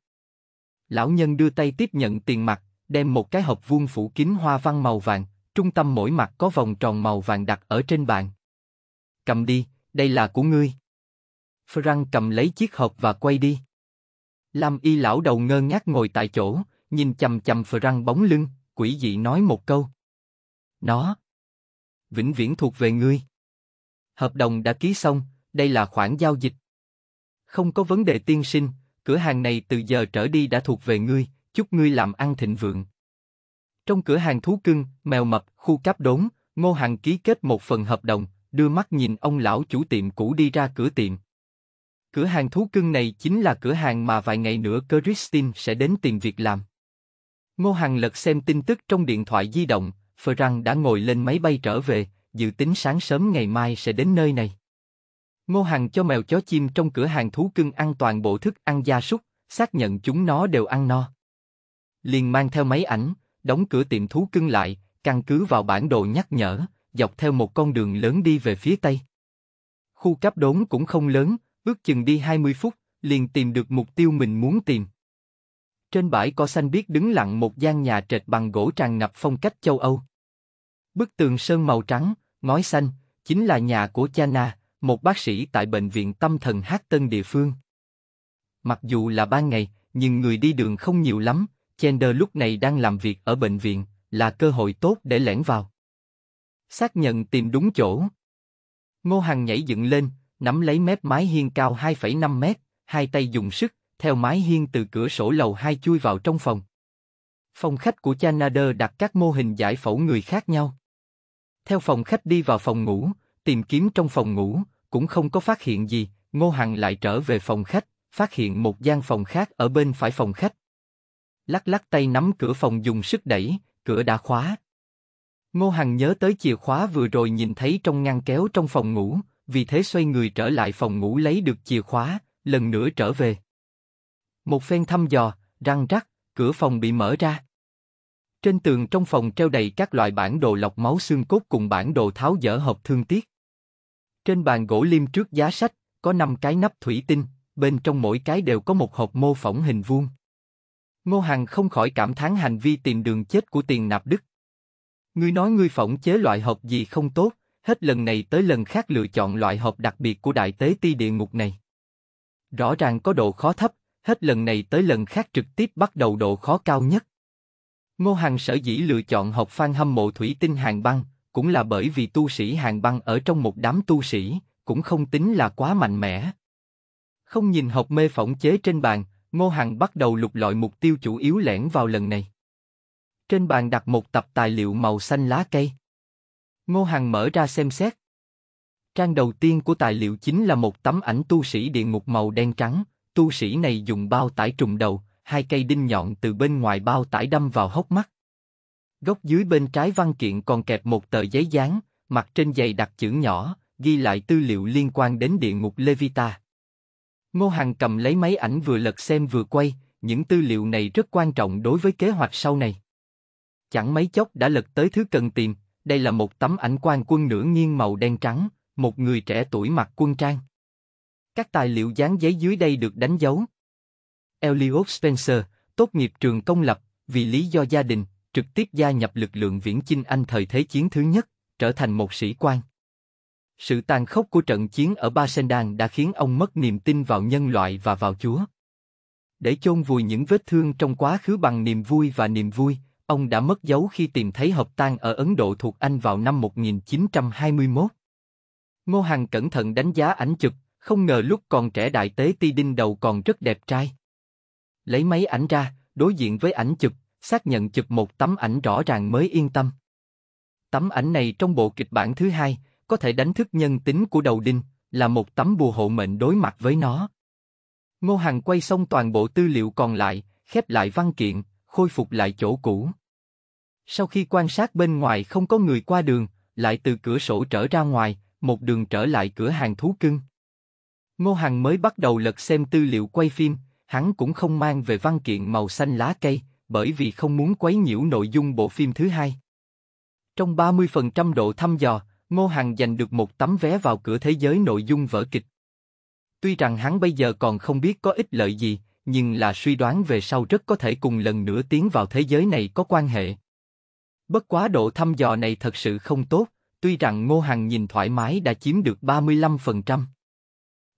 S1: Lão nhân đưa tay tiếp nhận tiền mặt, đem một cái hộp vuông phủ kín hoa văn màu vàng, trung tâm mỗi mặt có vòng tròn màu vàng đặt ở trên bàn. Cầm đi, đây là của ngươi. Frank cầm lấy chiếc hộp và quay đi. Lam y lão đầu ngơ ngác ngồi tại chỗ, nhìn chầm chầm Frank bóng lưng, quỷ dị nói một câu. Nó. Vĩnh viễn thuộc về ngươi. Hợp đồng đã ký xong, đây là khoản giao dịch. Không có vấn đề tiên sinh, cửa hàng này từ giờ trở đi đã thuộc về ngươi, chúc ngươi làm ăn thịnh vượng. Trong cửa hàng thú cưng, mèo mập, khu cáp đốn, Ngô Hằng ký kết một phần hợp đồng, đưa mắt nhìn ông lão chủ tiệm cũ đi ra cửa tiệm. Cửa hàng thú cưng này chính là cửa hàng mà vài ngày nữa Christine sẽ đến tìm việc làm. Ngô Hằng lật xem tin tức trong điện thoại di động, Ferran đã ngồi lên máy bay trở về, dự tính sáng sớm ngày mai sẽ đến nơi này. Ngô Hằng cho mèo chó chim trong cửa hàng thú cưng ăn toàn bộ thức ăn gia súc, xác nhận chúng nó đều ăn no. Liền mang theo máy ảnh, đóng cửa tiệm thú cưng lại, căn cứ vào bản đồ nhắc nhở, dọc theo một con đường lớn đi về phía tây. Khu cấp đốn cũng không lớn, ước chừng đi 20 phút, liền tìm được mục tiêu mình muốn tìm. Trên bãi cỏ xanh biết đứng lặng một gian nhà trệt bằng gỗ tràn ngập phong cách châu Âu. Bức tường sơn màu trắng, ngói xanh, chính là nhà của Chana, một bác sĩ tại bệnh viện tâm thần Hát Tân địa phương. Mặc dù là ban ngày, nhưng người đi đường không nhiều lắm, chandler lúc này đang làm việc ở bệnh viện, là cơ hội tốt để lẻn vào. Xác nhận tìm đúng chỗ. Ngô Hằng nhảy dựng lên, nắm lấy mép mái hiên cao 2,5 mét, hai tay dùng sức, theo mái hiên từ cửa sổ lầu hai chui vào trong phòng. Phòng khách của chandler đặt các mô hình giải phẫu người khác nhau. Theo phòng khách đi vào phòng ngủ, tìm kiếm trong phòng ngủ, cũng không có phát hiện gì, Ngô Hằng lại trở về phòng khách, phát hiện một gian phòng khác ở bên phải phòng khách. Lắc lắc tay nắm cửa phòng dùng sức đẩy, cửa đã khóa. Ngô Hằng nhớ tới chìa khóa vừa rồi nhìn thấy trong ngăn kéo trong phòng ngủ, vì thế xoay người trở lại phòng ngủ lấy được chìa khóa, lần nữa trở về. Một phen thăm dò, răng rắc, cửa phòng bị mở ra. Trên tường trong phòng treo đầy các loại bản đồ lọc máu xương cốt cùng bản đồ tháo dỡ hộp thương tiếc. Trên bàn gỗ lim trước giá sách, có năm cái nắp thủy tinh, bên trong mỗi cái đều có một hộp mô phỏng hình vuông. Ngô Hằng không khỏi cảm thán hành vi tìm đường chết của tiền nạp đức. Ngươi nói ngươi phỏng chế loại hộp gì không tốt, hết lần này tới lần khác lựa chọn loại hộp đặc biệt của đại tế ti địa ngục này. Rõ ràng có độ khó thấp, hết lần này tới lần khác trực tiếp bắt đầu độ khó cao nhất. Ngô Hằng sở dĩ lựa chọn hộp phan hâm mộ thủy tinh hàng băng, cũng là bởi vì tu sĩ hàng băng ở trong một đám tu sĩ, cũng không tính là quá mạnh mẽ. Không nhìn hộp mê phỏng chế trên bàn, Ngô Hằng bắt đầu lục lọi mục tiêu chủ yếu lẻn vào lần này. Trên bàn đặt một tập tài liệu màu xanh lá cây. Ngô Hằng mở ra xem xét. Trang đầu tiên của tài liệu chính là một tấm ảnh tu sĩ địa ngục màu đen trắng, tu sĩ này dùng bao tải trùng đầu, hai cây đinh nhọn từ bên ngoài bao tải đâm vào hốc mắt. Góc dưới bên trái văn kiện còn kẹp một tờ giấy dán, mặt trên dày đặt chữ nhỏ, ghi lại tư liệu liên quan đến địa ngục Levita. Ngô Hằng cầm lấy máy ảnh vừa lật xem vừa quay, những tư liệu này rất quan trọng đối với kế hoạch sau này. Chẳng mấy chốc đã lật tới thứ cần tìm, đây là một tấm ảnh quan quân nửa nghiêng màu đen trắng, một người trẻ tuổi mặc quân trang. Các tài liệu dán giấy dưới đây được đánh dấu. Elliot Spencer, tốt nghiệp trường công lập, vì lý do gia đình, trực tiếp gia nhập lực lượng viễn chinh Anh thời Thế chiến thứ nhất, trở thành một sĩ quan. Sự tàn khốc của trận chiến ở Bassendan đã khiến ông mất niềm tin vào nhân loại và vào Chúa. Để chôn vùi những vết thương trong quá khứ bằng niềm vui và niềm vui, ông đã mất dấu khi tìm thấy hợp tang ở Ấn Độ thuộc Anh vào năm 1921. Ngô Hằng cẩn thận đánh giá ảnh chụp, không ngờ lúc còn trẻ đại tế ti đinh đầu còn rất đẹp trai. Lấy máy ảnh ra, đối diện với ảnh chụp, xác nhận chụp một tấm ảnh rõ ràng mới yên tâm. Tấm ảnh này trong bộ kịch bản thứ hai, có thể đánh thức nhân tính của đầu đinh, là một tấm bùa hộ mệnh đối mặt với nó. Ngô Hằng quay xong toàn bộ tư liệu còn lại, khép lại văn kiện, khôi phục lại chỗ cũ. Sau khi quan sát bên ngoài không có người qua đường, lại từ cửa sổ trở ra ngoài, một đường trở lại cửa hàng thú cưng. Ngô Hằng mới bắt đầu lật xem tư liệu quay phim, hắn cũng không mang về văn kiện màu xanh lá cây, bởi vì không muốn quấy nhiễu nội dung bộ phim thứ hai. Trong 30% độ thăm dò, Ngô Hằng giành được một tấm vé vào cửa thế giới nội dung vở kịch. Tuy rằng hắn bây giờ còn không biết có ích lợi gì, nhưng là suy đoán về sau rất có thể cùng lần nữa tiến vào thế giới này có quan hệ. Bất quá độ thăm dò này thật sự không tốt, tuy rằng Ngô Hằng nhìn thoải mái đã chiếm được 35%.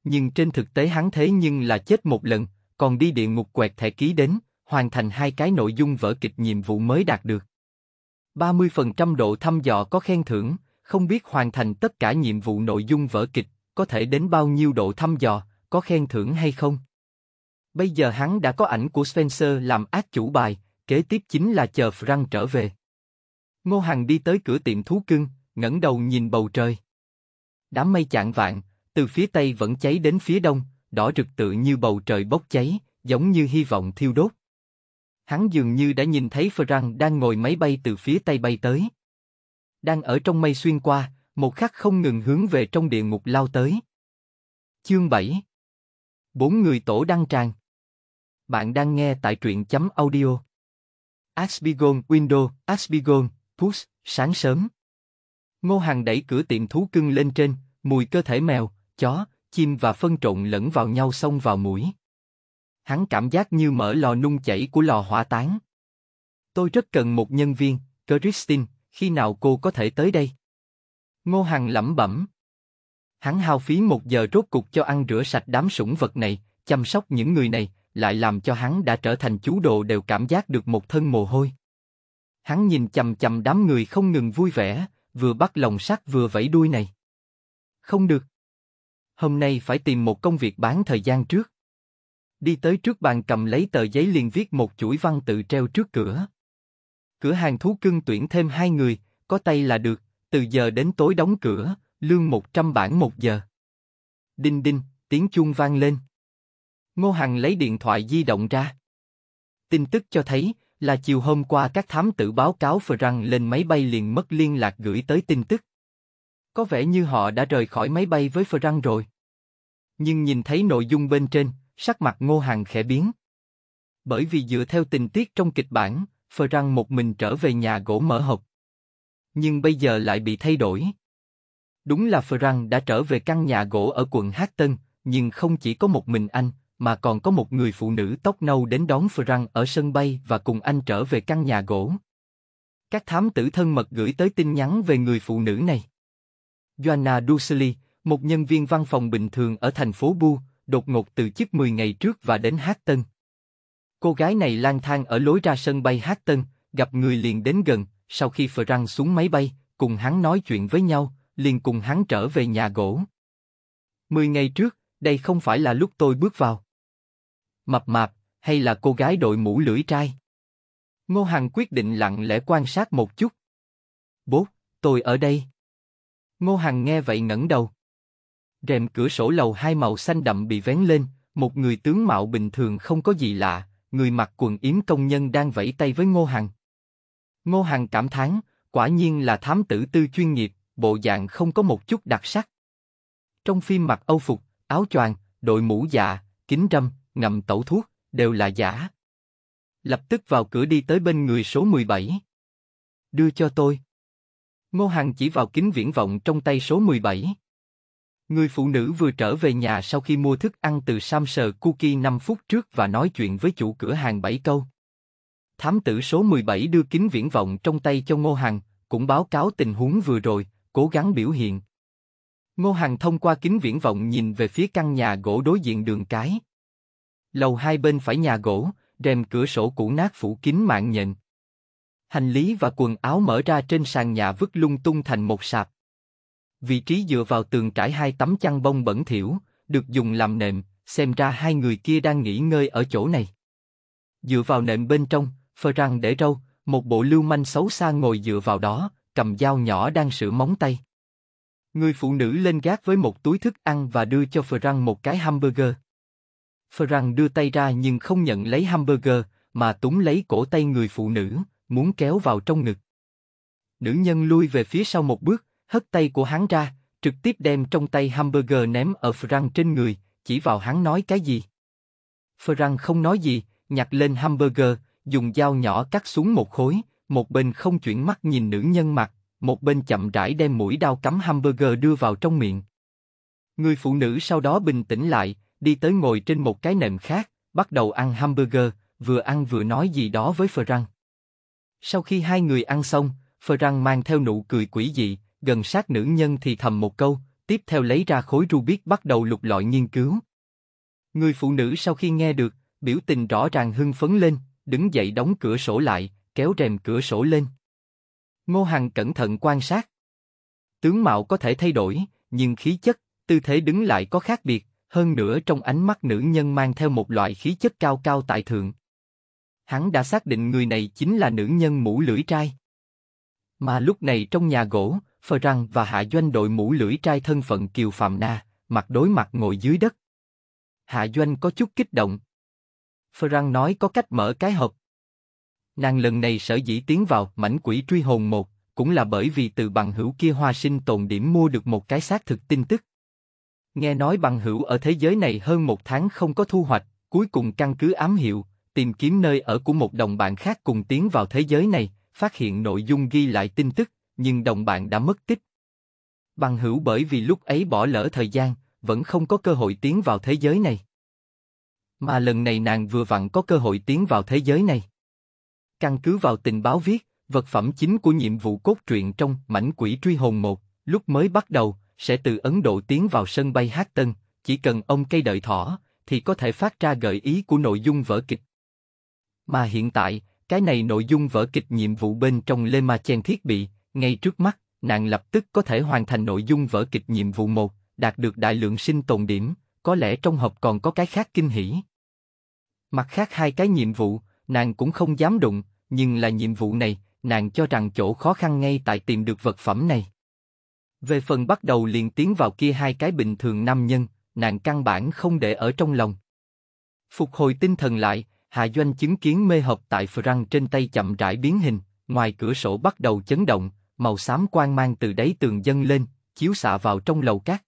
S1: Nhưng trên thực tế hắn thế nhưng là chết một lần, còn đi địa ngục quẹt thẻ ký đến, hoàn thành hai cái nội dung vở kịch nhiệm vụ mới đạt được. 30% độ thăm dò có khen thưởng, không biết hoàn thành tất cả nhiệm vụ nội dung vở kịch, có thể đến bao nhiêu độ thăm dò, có khen thưởng hay không. Bây giờ hắn đã có ảnh của Spencer làm ác chủ bài, kế tiếp chính là chờ Frank trở về. Ngô Hằng đi tới cửa tiệm thú cưng, ngẩng đầu nhìn bầu trời. Đám mây chạng vạn, từ phía tây vẫn cháy đến phía đông, đỏ rực tự như bầu trời bốc cháy, giống như hy vọng thiêu đốt. Hắn dường như đã nhìn thấy Frank đang ngồi máy bay từ phía tây bay tới. Đang ở trong mây xuyên qua, một khắc không ngừng hướng về trong địa ngục lao tới. Chương 7 Bốn người tổ đăng tràng Bạn đang nghe tại truyện chấm audio. Asbigon Window, Asbigon, Push, sáng sớm. Ngô Hằng đẩy cửa tiệm thú cưng lên trên, mùi cơ thể mèo, chó, chim và phân trộn lẫn vào nhau xông vào mũi hắn cảm giác như mở lò nung chảy của lò hỏa táng. Tôi rất cần một nhân viên, Christine, khi nào cô có thể tới đây? Ngô Hằng lẩm bẩm. Hắn hao phí một giờ rốt cục cho ăn rửa sạch đám sủng vật này, chăm sóc những người này, lại làm cho hắn đã trở thành chú đồ đều cảm giác được một thân mồ hôi. Hắn nhìn chầm chầm đám người không ngừng vui vẻ, vừa bắt lòng sắt vừa vẫy đuôi này. Không được. Hôm nay phải tìm một công việc bán thời gian trước đi tới trước bàn cầm lấy tờ giấy liền viết một chuỗi văn tự treo trước cửa. Cửa hàng thú cưng tuyển thêm hai người, có tay là được, từ giờ đến tối đóng cửa, lương 100 bản một giờ. Đinh đinh, tiếng chuông vang lên. Ngô Hằng lấy điện thoại di động ra. Tin tức cho thấy là chiều hôm qua các thám tử báo cáo rằng lên máy bay liền mất liên lạc gửi tới tin tức. Có vẻ như họ đã rời khỏi máy bay với Frank rồi. Nhưng nhìn thấy nội dung bên trên, Sắc mặt Ngô Hằng khẽ biến. Bởi vì dựa theo tình tiết trong kịch bản, Phờ răng một mình trở về nhà gỗ mở hộp. Nhưng bây giờ lại bị thay đổi. Đúng là Phờ răng đã trở về căn nhà gỗ ở quận Hát Tân, nhưng không chỉ có một mình anh, mà còn có một người phụ nữ tóc nâu đến đón Phờ răng ở sân bay và cùng anh trở về căn nhà gỗ. Các thám tử thân mật gửi tới tin nhắn về người phụ nữ này. Joanna Dusely, một nhân viên văn phòng bình thường ở thành phố Bu, đột ngột từ chiếc 10 ngày trước và đến Hát Tân. Cô gái này lang thang ở lối ra sân bay Hát Tân, gặp người liền đến gần, sau khi Frank xuống máy bay, cùng hắn nói chuyện với nhau, liền cùng hắn trở về nhà gỗ. Mười ngày trước, đây không phải là lúc tôi bước vào. Mập mạp, hay là cô gái đội mũ lưỡi trai? Ngô Hằng quyết định lặng lẽ quan sát một chút. Bố, tôi ở đây. Ngô Hằng nghe vậy ngẩng đầu. Rèm cửa sổ lầu hai màu xanh đậm bị vén lên, một người tướng mạo bình thường không có gì lạ, người mặc quần yếm công nhân đang vẫy tay với Ngô Hằng. Ngô Hằng cảm thán, quả nhiên là thám tử tư chuyên nghiệp, bộ dạng không có một chút đặc sắc. Trong phim mặc âu phục, áo choàng, đội mũ dạ, kính râm, ngậm tẩu thuốc, đều là giả. Lập tức vào cửa đi tới bên người số 17. Đưa cho tôi. Ngô Hằng chỉ vào kính viễn vọng trong tay số 17. Người phụ nữ vừa trở về nhà sau khi mua thức ăn từ Sam Sờ Cookie 5 phút trước và nói chuyện với chủ cửa hàng 7 câu. Thám tử số 17 đưa kính viễn vọng trong tay cho Ngô Hằng, cũng báo cáo tình huống vừa rồi, cố gắng biểu hiện. Ngô Hằng thông qua kính viễn vọng nhìn về phía căn nhà gỗ đối diện đường cái. Lầu hai bên phải nhà gỗ, rèm cửa sổ cũ nát phủ kín mạng nhện. Hành lý và quần áo mở ra trên sàn nhà vứt lung tung thành một sạp vị trí dựa vào tường trải hai tấm chăn bông bẩn thỉu, được dùng làm nệm, xem ra hai người kia đang nghỉ ngơi ở chỗ này. Dựa vào nệm bên trong, Ferran để râu, một bộ lưu manh xấu xa ngồi dựa vào đó, cầm dao nhỏ đang sửa móng tay. Người phụ nữ lên gác với một túi thức ăn và đưa cho Ferran một cái hamburger. Ferran đưa tay ra nhưng không nhận lấy hamburger, mà túng lấy cổ tay người phụ nữ, muốn kéo vào trong ngực. Nữ nhân lui về phía sau một bước, hất tay của hắn ra, trực tiếp đem trong tay hamburger ném ở Frank trên người, chỉ vào hắn nói cái gì. Frank không nói gì, nhặt lên hamburger, dùng dao nhỏ cắt xuống một khối, một bên không chuyển mắt nhìn nữ nhân mặt, một bên chậm rãi đem mũi dao cắm hamburger đưa vào trong miệng. Người phụ nữ sau đó bình tĩnh lại, đi tới ngồi trên một cái nệm khác, bắt đầu ăn hamburger, vừa ăn vừa nói gì đó với Frank. Sau khi hai người ăn xong, Frank mang theo nụ cười quỷ dị, gần sát nữ nhân thì thầm một câu, tiếp theo lấy ra khối rubik bắt đầu lục lọi nghiên cứu. Người phụ nữ sau khi nghe được, biểu tình rõ ràng hưng phấn lên, đứng dậy đóng cửa sổ lại, kéo rèm cửa sổ lên. Ngô Hằng cẩn thận quan sát. Tướng mạo có thể thay đổi, nhưng khí chất, tư thế đứng lại có khác biệt, hơn nữa trong ánh mắt nữ nhân mang theo một loại khí chất cao cao tại thượng. Hắn đã xác định người này chính là nữ nhân mũ lưỡi trai. Mà lúc này trong nhà gỗ, Ferrang và Hạ Doanh đội mũ lưỡi trai thân phận Kiều Phạm Na, mặt đối mặt ngồi dưới đất. Hạ Doanh có chút kích động. Ferrang nói có cách mở cái hộp. Nàng lần này sở dĩ tiến vào mảnh quỷ truy hồn một, cũng là bởi vì từ bằng hữu kia hoa sinh tồn điểm mua được một cái xác thực tin tức. Nghe nói bằng hữu ở thế giới này hơn một tháng không có thu hoạch, cuối cùng căn cứ ám hiệu, tìm kiếm nơi ở của một đồng bạn khác cùng tiến vào thế giới này, phát hiện nội dung ghi lại tin tức, nhưng đồng bạn đã mất tích. Bằng hữu bởi vì lúc ấy bỏ lỡ thời gian, vẫn không có cơ hội tiến vào thế giới này. Mà lần này nàng vừa vặn có cơ hội tiến vào thế giới này. Căn cứ vào tình báo viết, vật phẩm chính của nhiệm vụ cốt truyện trong Mảnh Quỷ Truy Hồn 1, lúc mới bắt đầu, sẽ từ Ấn Độ tiến vào sân bay Hát Tân, chỉ cần ông cây đợi thỏ, thì có thể phát ra gợi ý của nội dung vở kịch. Mà hiện tại, cái này nội dung vở kịch nhiệm vụ bên trong Lê Ma Chen thiết bị, ngay trước mắt, nàng lập tức có thể hoàn thành nội dung vở kịch nhiệm vụ một, đạt được đại lượng sinh tồn điểm, có lẽ trong hộp còn có cái khác kinh hỉ. Mặt khác hai cái nhiệm vụ, nàng cũng không dám đụng, nhưng là nhiệm vụ này, nàng cho rằng chỗ khó khăn ngay tại tìm được vật phẩm này. Về phần bắt đầu liền tiến vào kia hai cái bình thường nam nhân, nàng căn bản không để ở trong lòng. Phục hồi tinh thần lại, hà Doanh chứng kiến mê hộp tại Frank trên tay chậm rãi biến hình, ngoài cửa sổ bắt đầu chấn động, màu xám quang mang từ đáy tường dâng lên, chiếu xạ vào trong lầu cát.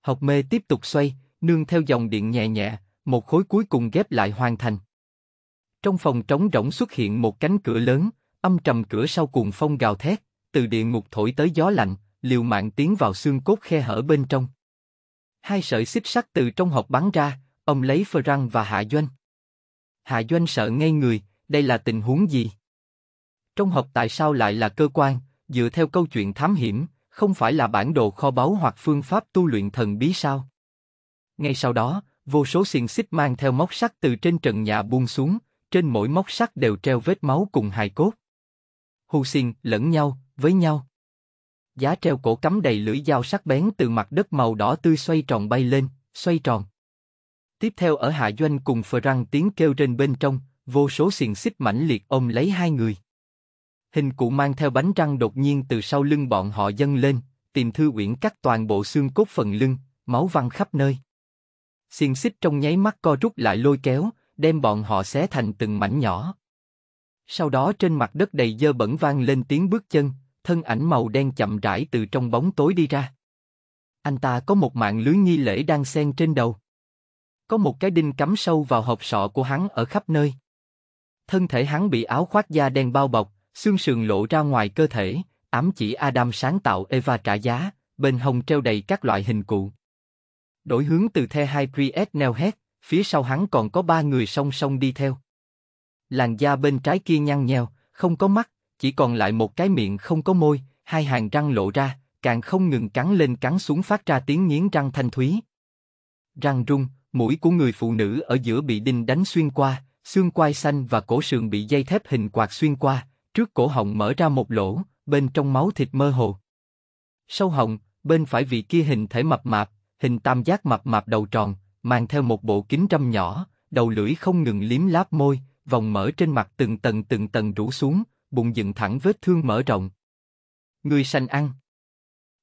S1: Học mê tiếp tục xoay, nương theo dòng điện nhẹ nhẹ, một khối cuối cùng ghép lại hoàn thành. Trong phòng trống rỗng xuất hiện một cánh cửa lớn, âm trầm cửa sau cùng phong gào thét, từ địa ngục thổi tới gió lạnh, liều mạng tiến vào xương cốt khe hở bên trong. Hai sợi xích sắt từ trong hộp bắn ra, ông lấy phơ răng và Hạ Doanh. Hạ Doanh sợ ngay người, đây là tình huống gì? Trong hộp tại sao lại là cơ quan, dựa theo câu chuyện thám hiểm, không phải là bản đồ kho báu hoặc phương pháp tu luyện thần bí sao? Ngay sau đó, vô số xiềng xích mang theo móc sắt từ trên trần nhà buông xuống, trên mỗi móc sắt đều treo vết máu cùng hài cốt. Hù xiên lẫn nhau, với nhau. Giá treo cổ cắm đầy lưỡi dao sắc bén từ mặt đất màu đỏ tươi xoay tròn bay lên, xoay tròn. Tiếp theo ở hạ doanh cùng Frank tiếng kêu trên bên trong, vô số xiềng xích mãnh liệt ôm lấy hai người hình cụ mang theo bánh răng đột nhiên từ sau lưng bọn họ dâng lên, tìm thư uyển cắt toàn bộ xương cốt phần lưng, máu văng khắp nơi. Xiên xích trong nháy mắt co rút lại lôi kéo, đem bọn họ xé thành từng mảnh nhỏ. Sau đó trên mặt đất đầy dơ bẩn vang lên tiếng bước chân, thân ảnh màu đen chậm rãi từ trong bóng tối đi ra. Anh ta có một mạng lưới nghi lễ đang xen trên đầu. Có một cái đinh cắm sâu vào hộp sọ của hắn ở khắp nơi. Thân thể hắn bị áo khoác da đen bao bọc, xương sườn lộ ra ngoài cơ thể, ám chỉ Adam sáng tạo Eva trả giá, bên hông treo đầy các loại hình cụ. Đổi hướng từ The High Priest neo hét, phía sau hắn còn có ba người song song đi theo. Làn da bên trái kia nhăn nheo, không có mắt, chỉ còn lại một cái miệng không có môi, hai hàng răng lộ ra, càng không ngừng cắn lên cắn xuống phát ra tiếng nghiến răng thanh thúy. Răng rung, mũi của người phụ nữ ở giữa bị đinh đánh xuyên qua, xương quai xanh và cổ sườn bị dây thép hình quạt xuyên qua, trước cổ họng mở ra một lỗ, bên trong máu thịt mơ hồ. Sâu hồng bên phải vị kia hình thể mập mạp, hình tam giác mập mạp đầu tròn, mang theo một bộ kính râm nhỏ, đầu lưỡi không ngừng liếm láp môi, vòng mở trên mặt từng tầng từng tầng rũ xuống, bụng dựng thẳng vết thương mở rộng. Người sành ăn.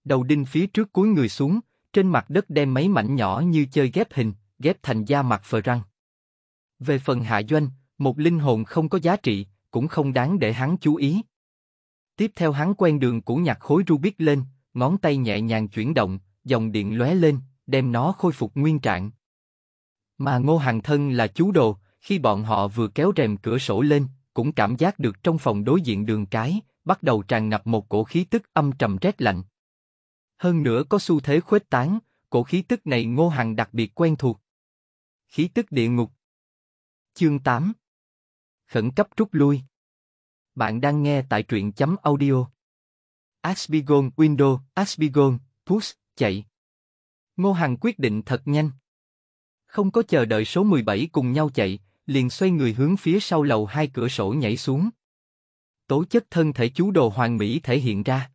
S1: Đầu đinh phía trước cuối người xuống, trên mặt đất đem mấy mảnh nhỏ như chơi ghép hình, ghép thành da mặt phờ răng. Về phần hạ doanh, một linh hồn không có giá trị, cũng không đáng để hắn chú ý. Tiếp theo hắn quen đường cũ nhặt khối Rubik lên, ngón tay nhẹ nhàng chuyển động, dòng điện lóe lên, đem nó khôi phục nguyên trạng. Mà Ngô Hàng Thân là chú đồ, khi bọn họ vừa kéo rèm cửa sổ lên, cũng cảm giác được trong phòng đối diện đường cái, bắt đầu tràn ngập một cổ khí tức âm trầm rét lạnh. Hơn nữa có xu thế khuếch tán, cổ khí tức này Ngô Hằng đặc biệt quen thuộc. Khí tức địa ngục Chương 8 khẩn cấp rút lui. Bạn đang nghe tại truyện chấm audio. Asbigon Window, Asbigon, Push, chạy. Ngô Hằng quyết định thật nhanh. Không có chờ đợi số 17 cùng nhau chạy, liền xoay người hướng phía sau lầu hai cửa sổ nhảy xuống. Tố chất thân thể chú đồ hoàng mỹ thể hiện ra.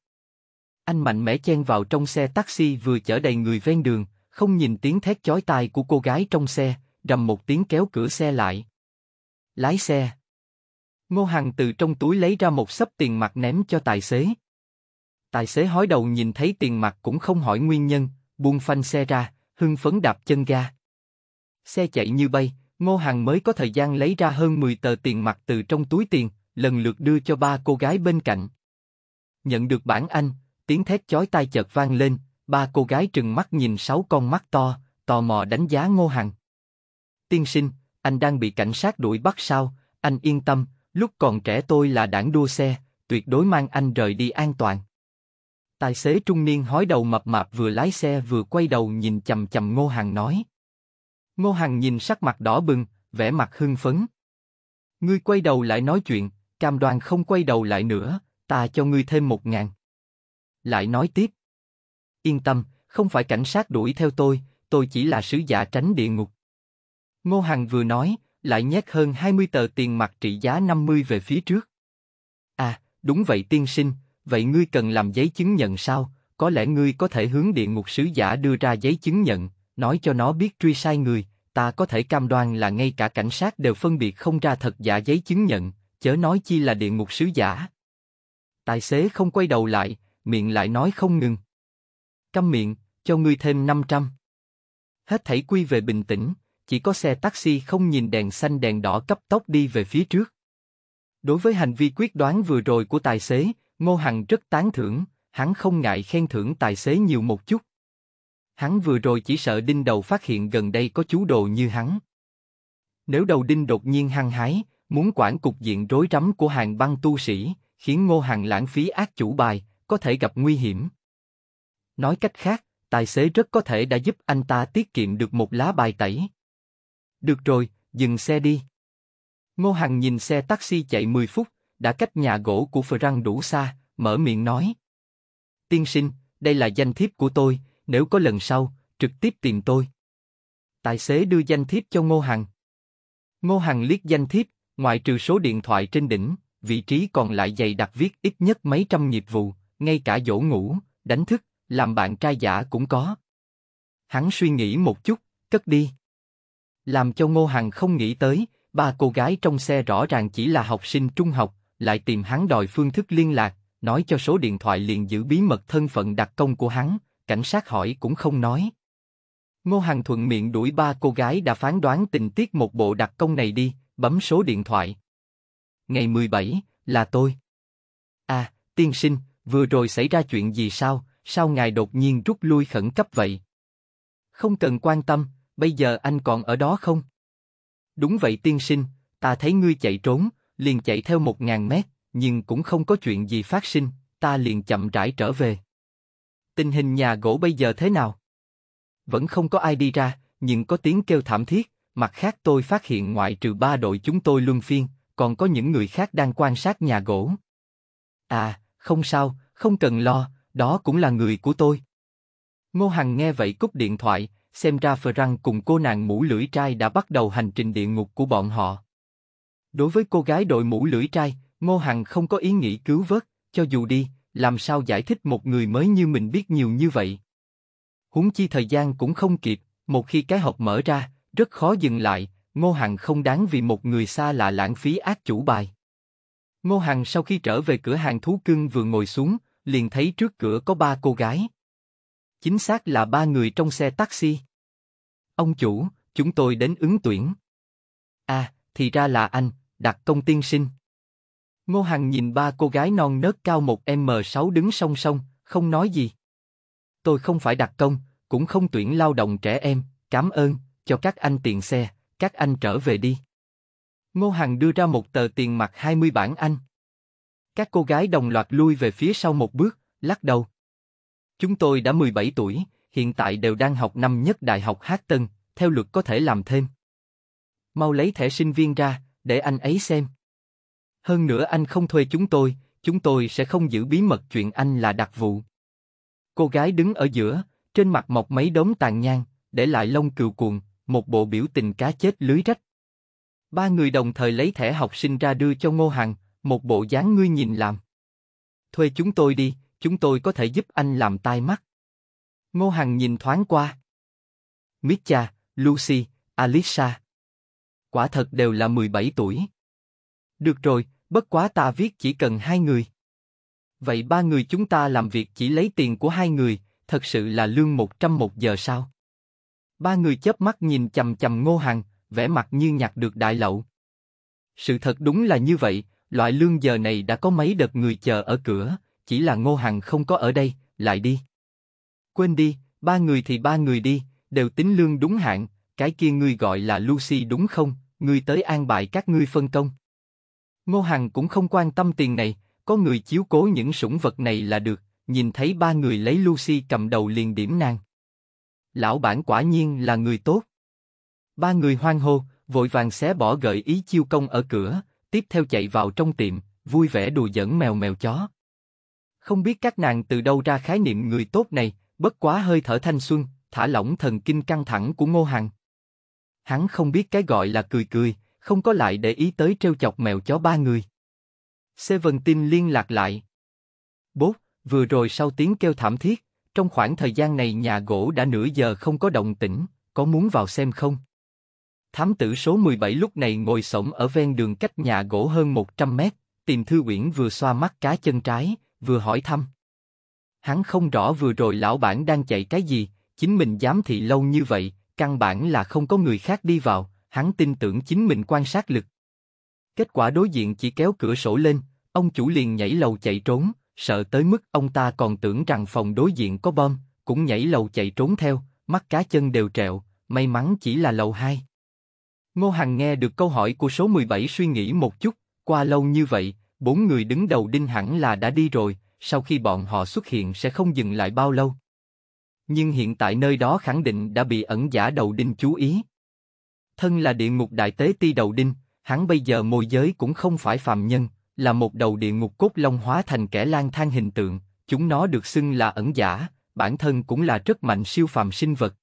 S1: Anh mạnh mẽ chen vào trong xe taxi vừa chở đầy người ven đường, không nhìn tiếng thét chói tai của cô gái trong xe, rầm một tiếng kéo cửa xe lại. Lái xe. Ngô Hằng từ trong túi lấy ra một sấp tiền mặt ném cho tài xế. Tài xế hói đầu nhìn thấy tiền mặt cũng không hỏi nguyên nhân, buông phanh xe ra, hưng phấn đạp chân ga. Xe chạy như bay, Ngô Hằng mới có thời gian lấy ra hơn 10 tờ tiền mặt từ trong túi tiền, lần lượt đưa cho ba cô gái bên cạnh. Nhận được bản anh, tiếng thét chói tai chợt vang lên, ba cô gái trừng mắt nhìn sáu con mắt to, tò mò đánh giá Ngô Hằng. Tiên sinh, anh đang bị cảnh sát đuổi bắt sao, anh yên tâm, Lúc còn trẻ tôi là đảng đua xe, tuyệt đối mang anh rời đi an toàn. Tài xế trung niên hói đầu mập mạp vừa lái xe vừa quay đầu nhìn chầm chầm Ngô Hằng nói. Ngô Hằng nhìn sắc mặt đỏ bừng, vẻ mặt hưng phấn. Ngươi quay đầu lại nói chuyện, cam đoan không quay đầu lại nữa, ta cho ngươi thêm một ngàn. Lại nói tiếp. Yên tâm, không phải cảnh sát đuổi theo tôi, tôi chỉ là sứ giả tránh địa ngục. Ngô Hằng vừa nói, lại nhét hơn 20 tờ tiền mặt trị giá 50 về phía trước. À, đúng vậy tiên sinh, vậy ngươi cần làm giấy chứng nhận sao? Có lẽ ngươi có thể hướng địa ngục sứ giả đưa ra giấy chứng nhận, nói cho nó biết truy sai người, ta có thể cam đoan là ngay cả cảnh sát đều phân biệt không ra thật giả giấy chứng nhận, chớ nói chi là địa ngục sứ giả. Tài xế không quay đầu lại, miệng lại nói không ngừng. Câm miệng, cho ngươi thêm 500. Hết thảy quy về bình tĩnh, chỉ có xe taxi không nhìn đèn xanh đèn đỏ cấp tốc đi về phía trước. Đối với hành vi quyết đoán vừa rồi của tài xế, Ngô Hằng rất tán thưởng, hắn không ngại khen thưởng tài xế nhiều một chút. Hắn vừa rồi chỉ sợ đinh đầu phát hiện gần đây có chú đồ như hắn. Nếu đầu đinh đột nhiên hăng hái, muốn quản cục diện rối rắm của hàng băng tu sĩ, khiến Ngô Hằng lãng phí ác chủ bài, có thể gặp nguy hiểm. Nói cách khác, tài xế rất có thể đã giúp anh ta tiết kiệm được một lá bài tẩy. Được rồi, dừng xe đi. Ngô Hằng nhìn xe taxi chạy 10 phút, đã cách nhà gỗ của Frank đủ xa, mở miệng nói. Tiên sinh, đây là danh thiếp của tôi, nếu có lần sau, trực tiếp tìm tôi. Tài xế đưa danh thiếp cho Ngô Hằng. Ngô Hằng liếc danh thiếp, ngoại trừ số điện thoại trên đỉnh, vị trí còn lại dày đặc viết ít nhất mấy trăm nghiệp vụ, ngay cả dỗ ngủ, đánh thức, làm bạn trai giả cũng có. Hắn suy nghĩ một chút, cất đi. Làm cho Ngô Hằng không nghĩ tới, ba cô gái trong xe rõ ràng chỉ là học sinh trung học, lại tìm hắn đòi phương thức liên lạc, nói cho số điện thoại liền giữ bí mật thân phận đặc công của hắn, cảnh sát hỏi cũng không nói. Ngô Hằng thuận miệng đuổi ba cô gái đã phán đoán tình tiết một bộ đặc công này đi, bấm số điện thoại. Ngày 17, là tôi. À, tiên sinh, vừa rồi xảy ra chuyện gì sao, sao ngài đột nhiên rút lui khẩn cấp vậy? Không cần quan tâm, bây giờ anh còn ở đó không? Đúng vậy tiên sinh, ta thấy ngươi chạy trốn, liền chạy theo một ngàn mét, nhưng cũng không có chuyện gì phát sinh, ta liền chậm rãi trở về. Tình hình nhà gỗ bây giờ thế nào? Vẫn không có ai đi ra, nhưng có tiếng kêu thảm thiết, mặt khác tôi phát hiện ngoại trừ ba đội chúng tôi luân phiên, còn có những người khác đang quan sát nhà gỗ. À, không sao, không cần lo, đó cũng là người của tôi. Ngô Hằng nghe vậy cúp điện thoại, xem ra Frank cùng cô nàng mũ lưỡi trai đã bắt đầu hành trình địa ngục của bọn họ. Đối với cô gái đội mũ lưỡi trai, Ngô Hằng không có ý nghĩ cứu vớt, cho dù đi, làm sao giải thích một người mới như mình biết nhiều như vậy. húng chi thời gian cũng không kịp, một khi cái hộp mở ra, rất khó dừng lại, Ngô Hằng không đáng vì một người xa lạ lãng phí ác chủ bài. Ngô Hằng sau khi trở về cửa hàng thú cưng vừa ngồi xuống, liền thấy trước cửa có ba cô gái. Chính xác là ba người trong xe taxi. Ông chủ, chúng tôi đến ứng tuyển. À, thì ra là anh, đặt công tiên sinh. Ngô Hằng nhìn ba cô gái non nớt cao một M6 đứng song song, không nói gì. Tôi không phải đặt công, cũng không tuyển lao động trẻ em, cảm ơn, cho các anh tiền xe, các anh trở về đi. Ngô Hằng đưa ra một tờ tiền mặt 20 bản Anh. Các cô gái đồng loạt lui về phía sau một bước, lắc đầu, Chúng tôi đã 17 tuổi, hiện tại đều đang học năm nhất Đại học Hát Tân, theo luật có thể làm thêm. Mau lấy thẻ sinh viên ra, để anh ấy xem. Hơn nữa anh không thuê chúng tôi, chúng tôi sẽ không giữ bí mật chuyện anh là đặc vụ. Cô gái đứng ở giữa, trên mặt mọc mấy đốm tàn nhang, để lại lông cừu cuồng, một bộ biểu tình cá chết lưới rách. Ba người đồng thời lấy thẻ học sinh ra đưa cho Ngô Hằng, một bộ dáng ngươi nhìn làm. Thuê chúng tôi đi, chúng tôi có thể giúp anh làm tai mắt. Ngô Hằng nhìn thoáng qua. Mitya, Lucy, Alisa. Quả thật đều là 17 tuổi. Được rồi, bất quá ta viết chỉ cần hai người. Vậy ba người chúng ta làm việc chỉ lấy tiền của hai người, thật sự là lương 100 một giờ sao? Ba người chớp mắt nhìn chầm chầm Ngô Hằng, vẻ mặt như nhặt được đại lậu. Sự thật đúng là như vậy, loại lương giờ này đã có mấy đợt người chờ ở cửa, chỉ là Ngô Hằng không có ở đây, lại đi. Quên đi, ba người thì ba người đi, đều tính lương đúng hạn, cái kia ngươi gọi là Lucy đúng không, ngươi tới an bài các ngươi phân công. Ngô Hằng cũng không quan tâm tiền này, có người chiếu cố những sủng vật này là được, nhìn thấy ba người lấy Lucy cầm đầu liền điểm nàng. Lão bản quả nhiên là người tốt. Ba người hoang hô, vội vàng xé bỏ gợi ý chiêu công ở cửa, tiếp theo chạy vào trong tiệm, vui vẻ đùa giỡn mèo mèo chó. Không biết các nàng từ đâu ra khái niệm người tốt này, bất quá hơi thở thanh xuân, thả lỏng thần kinh căng thẳng của Ngô Hằng. Hắn không biết cái gọi là cười cười, không có lại để ý tới treo chọc mèo chó ba người. tin liên lạc lại. Bố, vừa rồi sau tiếng kêu thảm thiết, trong khoảng thời gian này nhà gỗ đã nửa giờ không có động tĩnh, có muốn vào xem không? Thám tử số 17 lúc này ngồi sổng ở ven đường cách nhà gỗ hơn 100 mét, tìm thư quyển vừa xoa mắt cá chân trái, vừa hỏi thăm. Hắn không rõ vừa rồi lão bản đang chạy cái gì, chính mình dám thị lâu như vậy, căn bản là không có người khác đi vào, hắn tin tưởng chính mình quan sát lực. Kết quả đối diện chỉ kéo cửa sổ lên, ông chủ liền nhảy lầu chạy trốn, sợ tới mức ông ta còn tưởng rằng phòng đối diện có bom, cũng nhảy lầu chạy trốn theo, mắt cá chân đều trẹo, may mắn chỉ là lầu 2. Ngô Hằng nghe được câu hỏi của số 17 suy nghĩ một chút, qua lâu như vậy, Bốn người đứng đầu đinh hẳn là đã đi rồi, sau khi bọn họ xuất hiện sẽ không dừng lại bao lâu. Nhưng hiện tại nơi đó khẳng định đã bị ẩn giả đầu đinh chú ý. Thân là địa ngục đại tế ti đầu đinh, hắn bây giờ môi giới cũng không phải phàm nhân, là một đầu địa ngục cốt long hóa thành kẻ lang thang hình tượng, chúng nó được xưng là ẩn giả, bản thân cũng là rất mạnh siêu phàm sinh vật.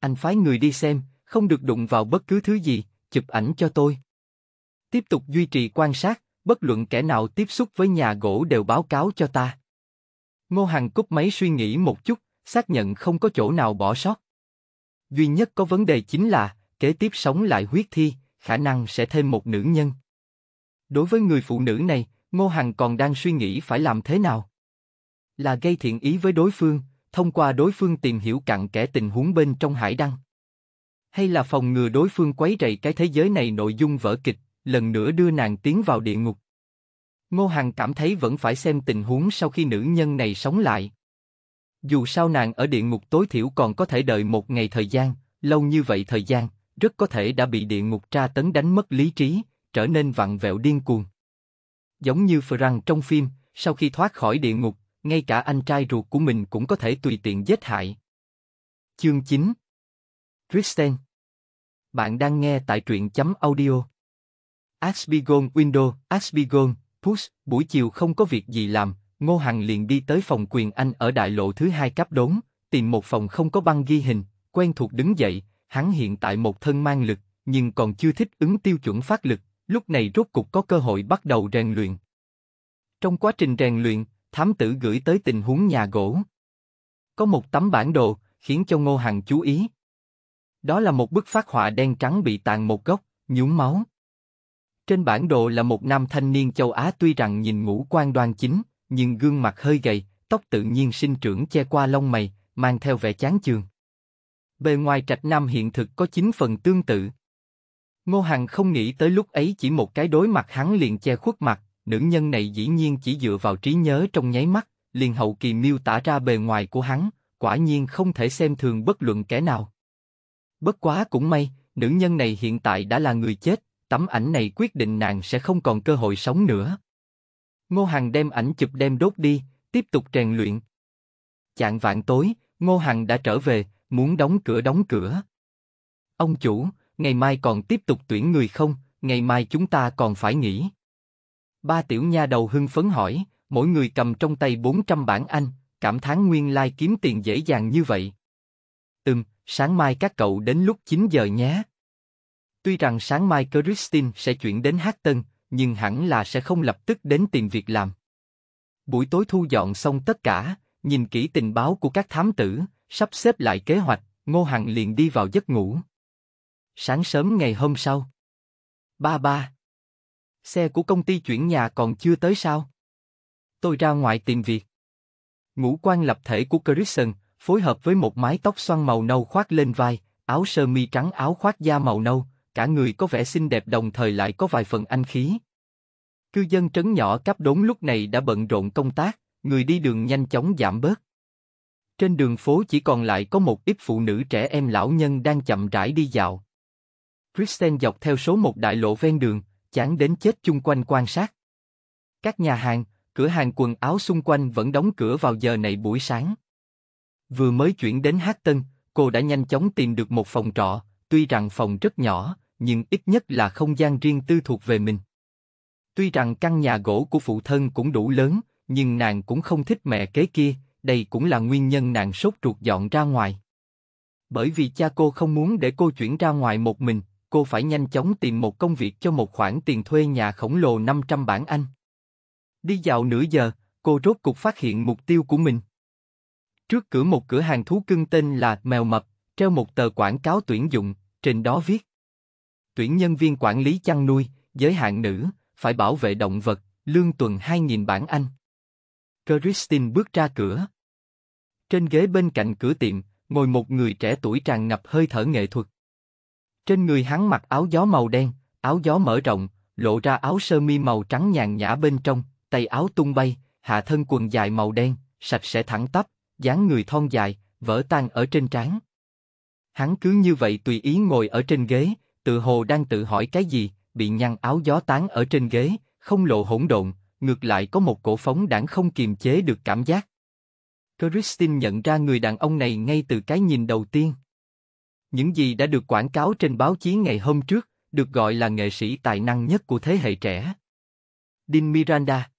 S1: Anh phái người đi xem, không được đụng vào bất cứ thứ gì, chụp ảnh cho tôi. Tiếp tục duy trì quan sát, bất luận kẻ nào tiếp xúc với nhà gỗ đều báo cáo cho ta. Ngô Hằng cúp máy suy nghĩ một chút, xác nhận không có chỗ nào bỏ sót. Duy nhất có vấn đề chính là, kế tiếp sống lại huyết thi, khả năng sẽ thêm một nữ nhân. Đối với người phụ nữ này, Ngô Hằng còn đang suy nghĩ phải làm thế nào. Là gây thiện ý với đối phương, thông qua đối phương tìm hiểu cặn kẻ tình huống bên trong hải đăng. Hay là phòng ngừa đối phương quấy rầy cái thế giới này nội dung vở kịch, lần nữa đưa nàng tiến vào địa ngục. Ngô Hằng cảm thấy vẫn phải xem tình huống sau khi nữ nhân này sống lại. Dù sao nàng ở địa ngục tối thiểu còn có thể đợi một ngày thời gian, lâu như vậy thời gian, rất có thể đã bị địa ngục tra tấn đánh mất lý trí, trở nên vặn vẹo điên cuồng. Giống như Frank trong phim, sau khi thoát khỏi địa ngục, ngay cả anh trai ruột của mình cũng có thể tùy tiện giết hại. Chương 9 Kristen Bạn đang nghe tại truyện chấm audio Asbigon Window, Asbigon, Push, buổi chiều không có việc gì làm, Ngô Hằng liền đi tới phòng quyền anh ở đại lộ thứ hai cấp đốn, tìm một phòng không có băng ghi hình, quen thuộc đứng dậy, hắn hiện tại một thân mang lực, nhưng còn chưa thích ứng tiêu chuẩn phát lực, lúc này rốt cục có cơ hội bắt đầu rèn luyện. Trong quá trình rèn luyện, thám tử gửi tới tình huống nhà gỗ. Có một tấm bản đồ, khiến cho Ngô Hằng chú ý. Đó là một bức phát họa đen trắng bị tàn một góc, nhúng máu. Trên bản đồ là một nam thanh niên châu Á tuy rằng nhìn ngũ quan đoan chính, nhưng gương mặt hơi gầy, tóc tự nhiên sinh trưởng che qua lông mày, mang theo vẻ chán chường. Bề ngoài trạch nam hiện thực có chín phần tương tự. Ngô Hằng không nghĩ tới lúc ấy chỉ một cái đối mặt hắn liền che khuất mặt, nữ nhân này dĩ nhiên chỉ dựa vào trí nhớ trong nháy mắt, liền hậu kỳ miêu tả ra bề ngoài của hắn, quả nhiên không thể xem thường bất luận kẻ nào. Bất quá cũng may, nữ nhân này hiện tại đã là người chết, tấm ảnh này quyết định nàng sẽ không còn cơ hội sống nữa. Ngô Hằng đem ảnh chụp đem đốt đi, tiếp tục rèn luyện. Chạng vạn tối, Ngô Hằng đã trở về, muốn đóng cửa đóng cửa. Ông chủ, ngày mai còn tiếp tục tuyển người không? Ngày mai chúng ta còn phải nghỉ. Ba tiểu nha đầu hưng phấn hỏi, mỗi người cầm trong tay 400 bản anh, cảm thán nguyên lai like kiếm tiền dễ dàng như vậy. Ừm, sáng mai các cậu đến lúc 9 giờ nhé. Tuy rằng sáng mai Christine sẽ chuyển đến Hatton, nhưng hẳn là sẽ không lập tức đến tìm việc làm. Buổi tối thu dọn xong tất cả, nhìn kỹ tình báo của các thám tử, sắp xếp lại kế hoạch, Ngô Hằng liền đi vào giấc ngủ. Sáng sớm ngày hôm sau. Ba ba. Xe của công ty chuyển nhà còn chưa tới sao? Tôi ra ngoài tìm việc. Ngũ quan lập thể của Christian, phối hợp với một mái tóc xoăn màu nâu khoác lên vai, áo sơ mi trắng áo khoác da màu nâu, cả người có vẻ xinh đẹp đồng thời lại có vài phần anh khí. Cư dân trấn nhỏ cấp Đốn lúc này đã bận rộn công tác, người đi đường nhanh chóng giảm bớt. Trên đường phố chỉ còn lại có một ít phụ nữ trẻ em lão nhân đang chậm rãi đi dạo. Kristen dọc theo số một đại lộ ven đường, chán đến chết chung quanh quan sát. Các nhà hàng, cửa hàng quần áo xung quanh vẫn đóng cửa vào giờ này buổi sáng. Vừa mới chuyển đến Hát Tân, cô đã nhanh chóng tìm được một phòng trọ, tuy rằng phòng rất nhỏ, nhưng ít nhất là không gian riêng tư thuộc về mình. Tuy rằng căn nhà gỗ của phụ thân cũng đủ lớn, nhưng nàng cũng không thích mẹ kế kia, đây cũng là nguyên nhân nàng sốt ruột dọn ra ngoài. Bởi vì cha cô không muốn để cô chuyển ra ngoài một mình, cô phải nhanh chóng tìm một công việc cho một khoản tiền thuê nhà khổng lồ 500 bảng Anh. Đi dạo nửa giờ, cô rốt cục phát hiện mục tiêu của mình. Trước cửa một cửa hàng thú cưng tên là Mèo Mập, treo một tờ quảng cáo tuyển dụng, trên đó viết tuyển nhân viên quản lý chăn nuôi, giới hạn nữ, phải bảo vệ động vật, lương tuần 2.000 bảng Anh. Christine bước ra cửa. Trên ghế bên cạnh cửa tiệm, ngồi một người trẻ tuổi tràn ngập hơi thở nghệ thuật. Trên người hắn mặc áo gió màu đen, áo gió mở rộng, lộ ra áo sơ mi màu trắng nhàn nhã bên trong, tay áo tung bay, hạ thân quần dài màu đen, sạch sẽ thẳng tắp, dáng người thon dài, vỡ tan ở trên trán. Hắn cứ như vậy tùy ý ngồi ở trên ghế, tự hồ đang tự hỏi cái gì, bị nhăn áo gió tán ở trên ghế, không lộ hỗn độn, ngược lại có một cổ phóng đảng không kiềm chế được cảm giác. Christine nhận ra người đàn ông này ngay từ cái nhìn đầu tiên. Những gì đã được quảng cáo trên báo chí ngày hôm trước, được gọi là nghệ sĩ tài năng nhất của thế hệ trẻ. Dean Miranda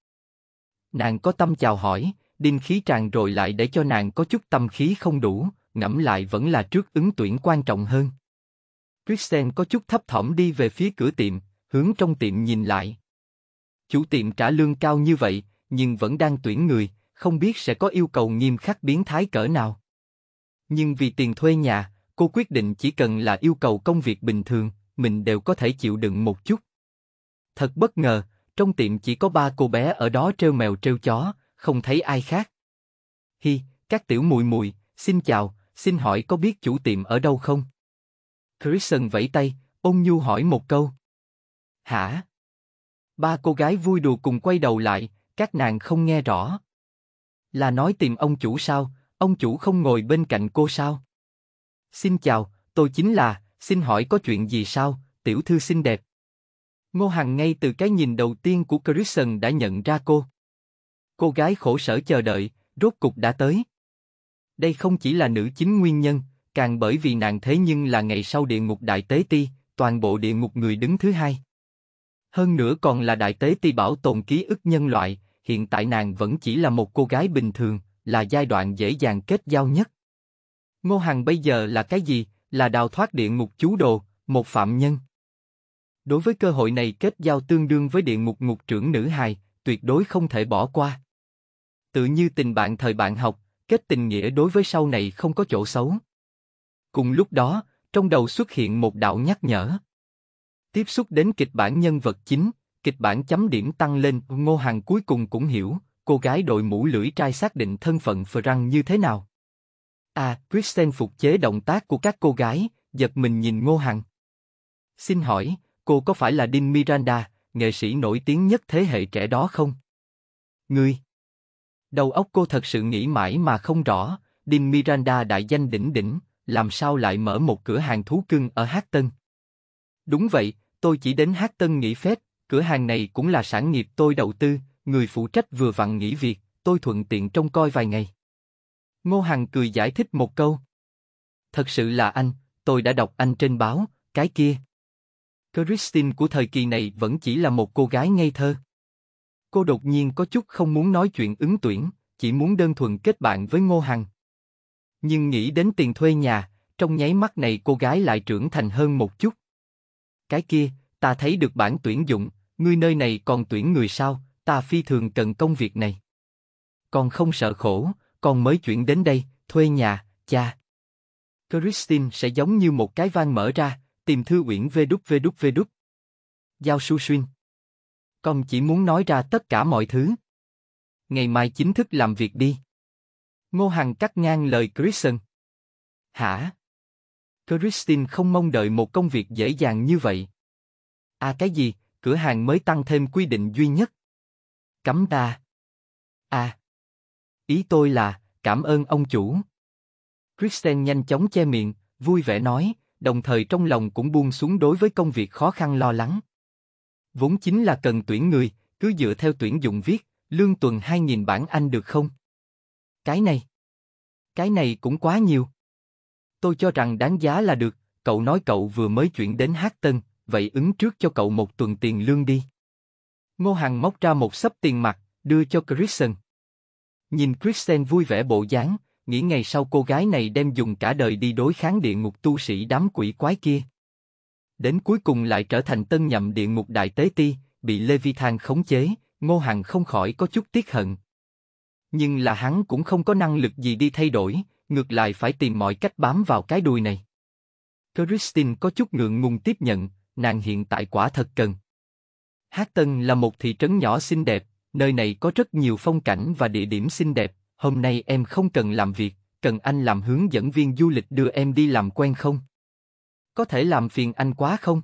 S1: Nàng có tâm chào hỏi, Dean khí tràn rồi lại để cho nàng có chút tâm khí không đủ, ngẫm lại vẫn là trước ứng tuyển quan trọng hơn. Christian có chút thấp thỏm đi về phía cửa tiệm, hướng trong tiệm nhìn lại. Chủ tiệm trả lương cao như vậy, nhưng vẫn đang tuyển người, không biết sẽ có yêu cầu nghiêm khắc biến thái cỡ nào. Nhưng vì tiền thuê nhà, cô quyết định chỉ cần là yêu cầu công việc bình thường, mình đều có thể chịu đựng một chút. Thật bất ngờ, trong tiệm chỉ có ba cô bé ở đó treo mèo treo chó, không thấy ai khác. Hi, các tiểu mùi mùi, xin chào, xin hỏi có biết chủ tiệm ở đâu không? Kristen vẫy tay, ôn nhu hỏi một câu. Hả? Ba cô gái vui đùa cùng quay đầu lại, các nàng không nghe rõ. Là nói tìm ông chủ sao, ông chủ không ngồi bên cạnh cô sao? Xin chào, tôi chính là, xin hỏi có chuyện gì sao, tiểu thư xinh đẹp. Ngô Hằng ngay từ cái nhìn đầu tiên của Kristen đã nhận ra cô. Cô gái khổ sở chờ đợi, rốt cục đã tới. Đây không chỉ là nữ chính nguyên nhân, càng bởi vì nàng thế nhưng là ngày sau địa ngục đại tế ti, toàn bộ địa ngục người đứng thứ hai. Hơn nữa còn là đại tế ti bảo tồn ký ức nhân loại, hiện tại nàng vẫn chỉ là một cô gái bình thường, là giai đoạn dễ dàng kết giao nhất. Ngô Hằng bây giờ là cái gì? Là đào thoát địa ngục chú đồ, một phạm nhân. Đối với cơ hội này kết giao tương đương với địa ngục ngục trưởng nữ hài, tuyệt đối không thể bỏ qua. Tự như tình bạn thời bạn học, kết tình nghĩa đối với sau này không có chỗ xấu. Cùng lúc đó, trong đầu xuất hiện một đạo nhắc nhở. Tiếp xúc đến kịch bản nhân vật chính, kịch bản chấm điểm tăng lên, Ngô Hằng cuối cùng cũng hiểu, cô gái đội mũ lưỡi trai xác định thân phận răng như thế nào. a À, Kristen phục chế động tác của các cô gái, giật mình nhìn Ngô Hằng. Xin hỏi, cô có phải là Din Miranda, nghệ sĩ nổi tiếng nhất thế hệ trẻ đó không? người Đầu óc cô thật sự nghĩ mãi mà không rõ, Din Miranda đại danh đỉnh đỉnh, làm sao lại mở một cửa hàng thú cưng ở Hát Tân? Đúng vậy, tôi chỉ đến Hát Tân nghỉ phép, cửa hàng này cũng là sản nghiệp tôi đầu tư, người phụ trách vừa vặn nghỉ việc, tôi thuận tiện trông coi vài ngày. Ngô Hằng cười giải thích một câu. Thật sự là anh, tôi đã đọc anh trên báo, cái kia. Christine của thời kỳ này vẫn chỉ là một cô gái ngây thơ. Cô đột nhiên có chút không muốn nói chuyện ứng tuyển, chỉ muốn đơn thuần kết bạn với Ngô Hằng. Nhưng nghĩ đến tiền thuê nhà, trong nháy mắt này cô gái lại trưởng thành hơn một chút. Cái kia, ta thấy được bản tuyển dụng, ngươi nơi này còn tuyển người sao, ta phi thường cần công việc này. Còn không sợ khổ, còn mới chuyển đến đây, thuê nhà, cha. Christine sẽ giống như một cái van mở ra, tìm thư uyển vê vê vê đúc đúc đúc Giao su xuyên. Con chỉ muốn nói ra tất cả mọi thứ. Ngày mai chính thức làm việc đi. Ngô Hằng cắt ngang lời Kristen. Hả? Kristen không mong đợi một công việc dễ dàng như vậy. À cái gì, cửa hàng mới tăng thêm quy định duy nhất. Cấm ta. À. Ý tôi là, cảm ơn ông chủ. Kristen nhanh chóng che miệng, vui vẻ nói, đồng thời trong lòng cũng buông xuống đối với công việc khó khăn lo lắng. Vốn chính là cần tuyển người, cứ dựa theo tuyển dụng viết, lương tuần 2.000 bản Anh được không? Cái này. Cái này cũng quá nhiều. Tôi cho rằng đáng giá là được, cậu nói cậu vừa mới chuyển đến Hát Tân, vậy ứng trước cho cậu một tuần tiền lương đi. Ngô Hằng móc ra một sấp tiền mặt, đưa cho Kristen. Nhìn Kristen vui vẻ bộ dáng, nghĩ ngày sau cô gái này đem dùng cả đời đi đối kháng địa ngục tu sĩ đám quỷ quái kia. Đến cuối cùng lại trở thành tân nhậm địa ngục đại tế ti, bị thang khống chế, Ngô Hằng không khỏi có chút tiếc hận nhưng là hắn cũng không có năng lực gì đi thay đổi, ngược lại phải tìm mọi cách bám vào cái đuôi này. Christine có chút ngượng ngùng tiếp nhận, nàng hiện tại quả thật cần. Hát Tân là một thị trấn nhỏ xinh đẹp, nơi này có rất nhiều phong cảnh và địa điểm xinh đẹp, hôm nay em không cần làm việc, cần anh làm hướng dẫn viên du lịch đưa em đi làm quen không? Có thể làm phiền anh quá không?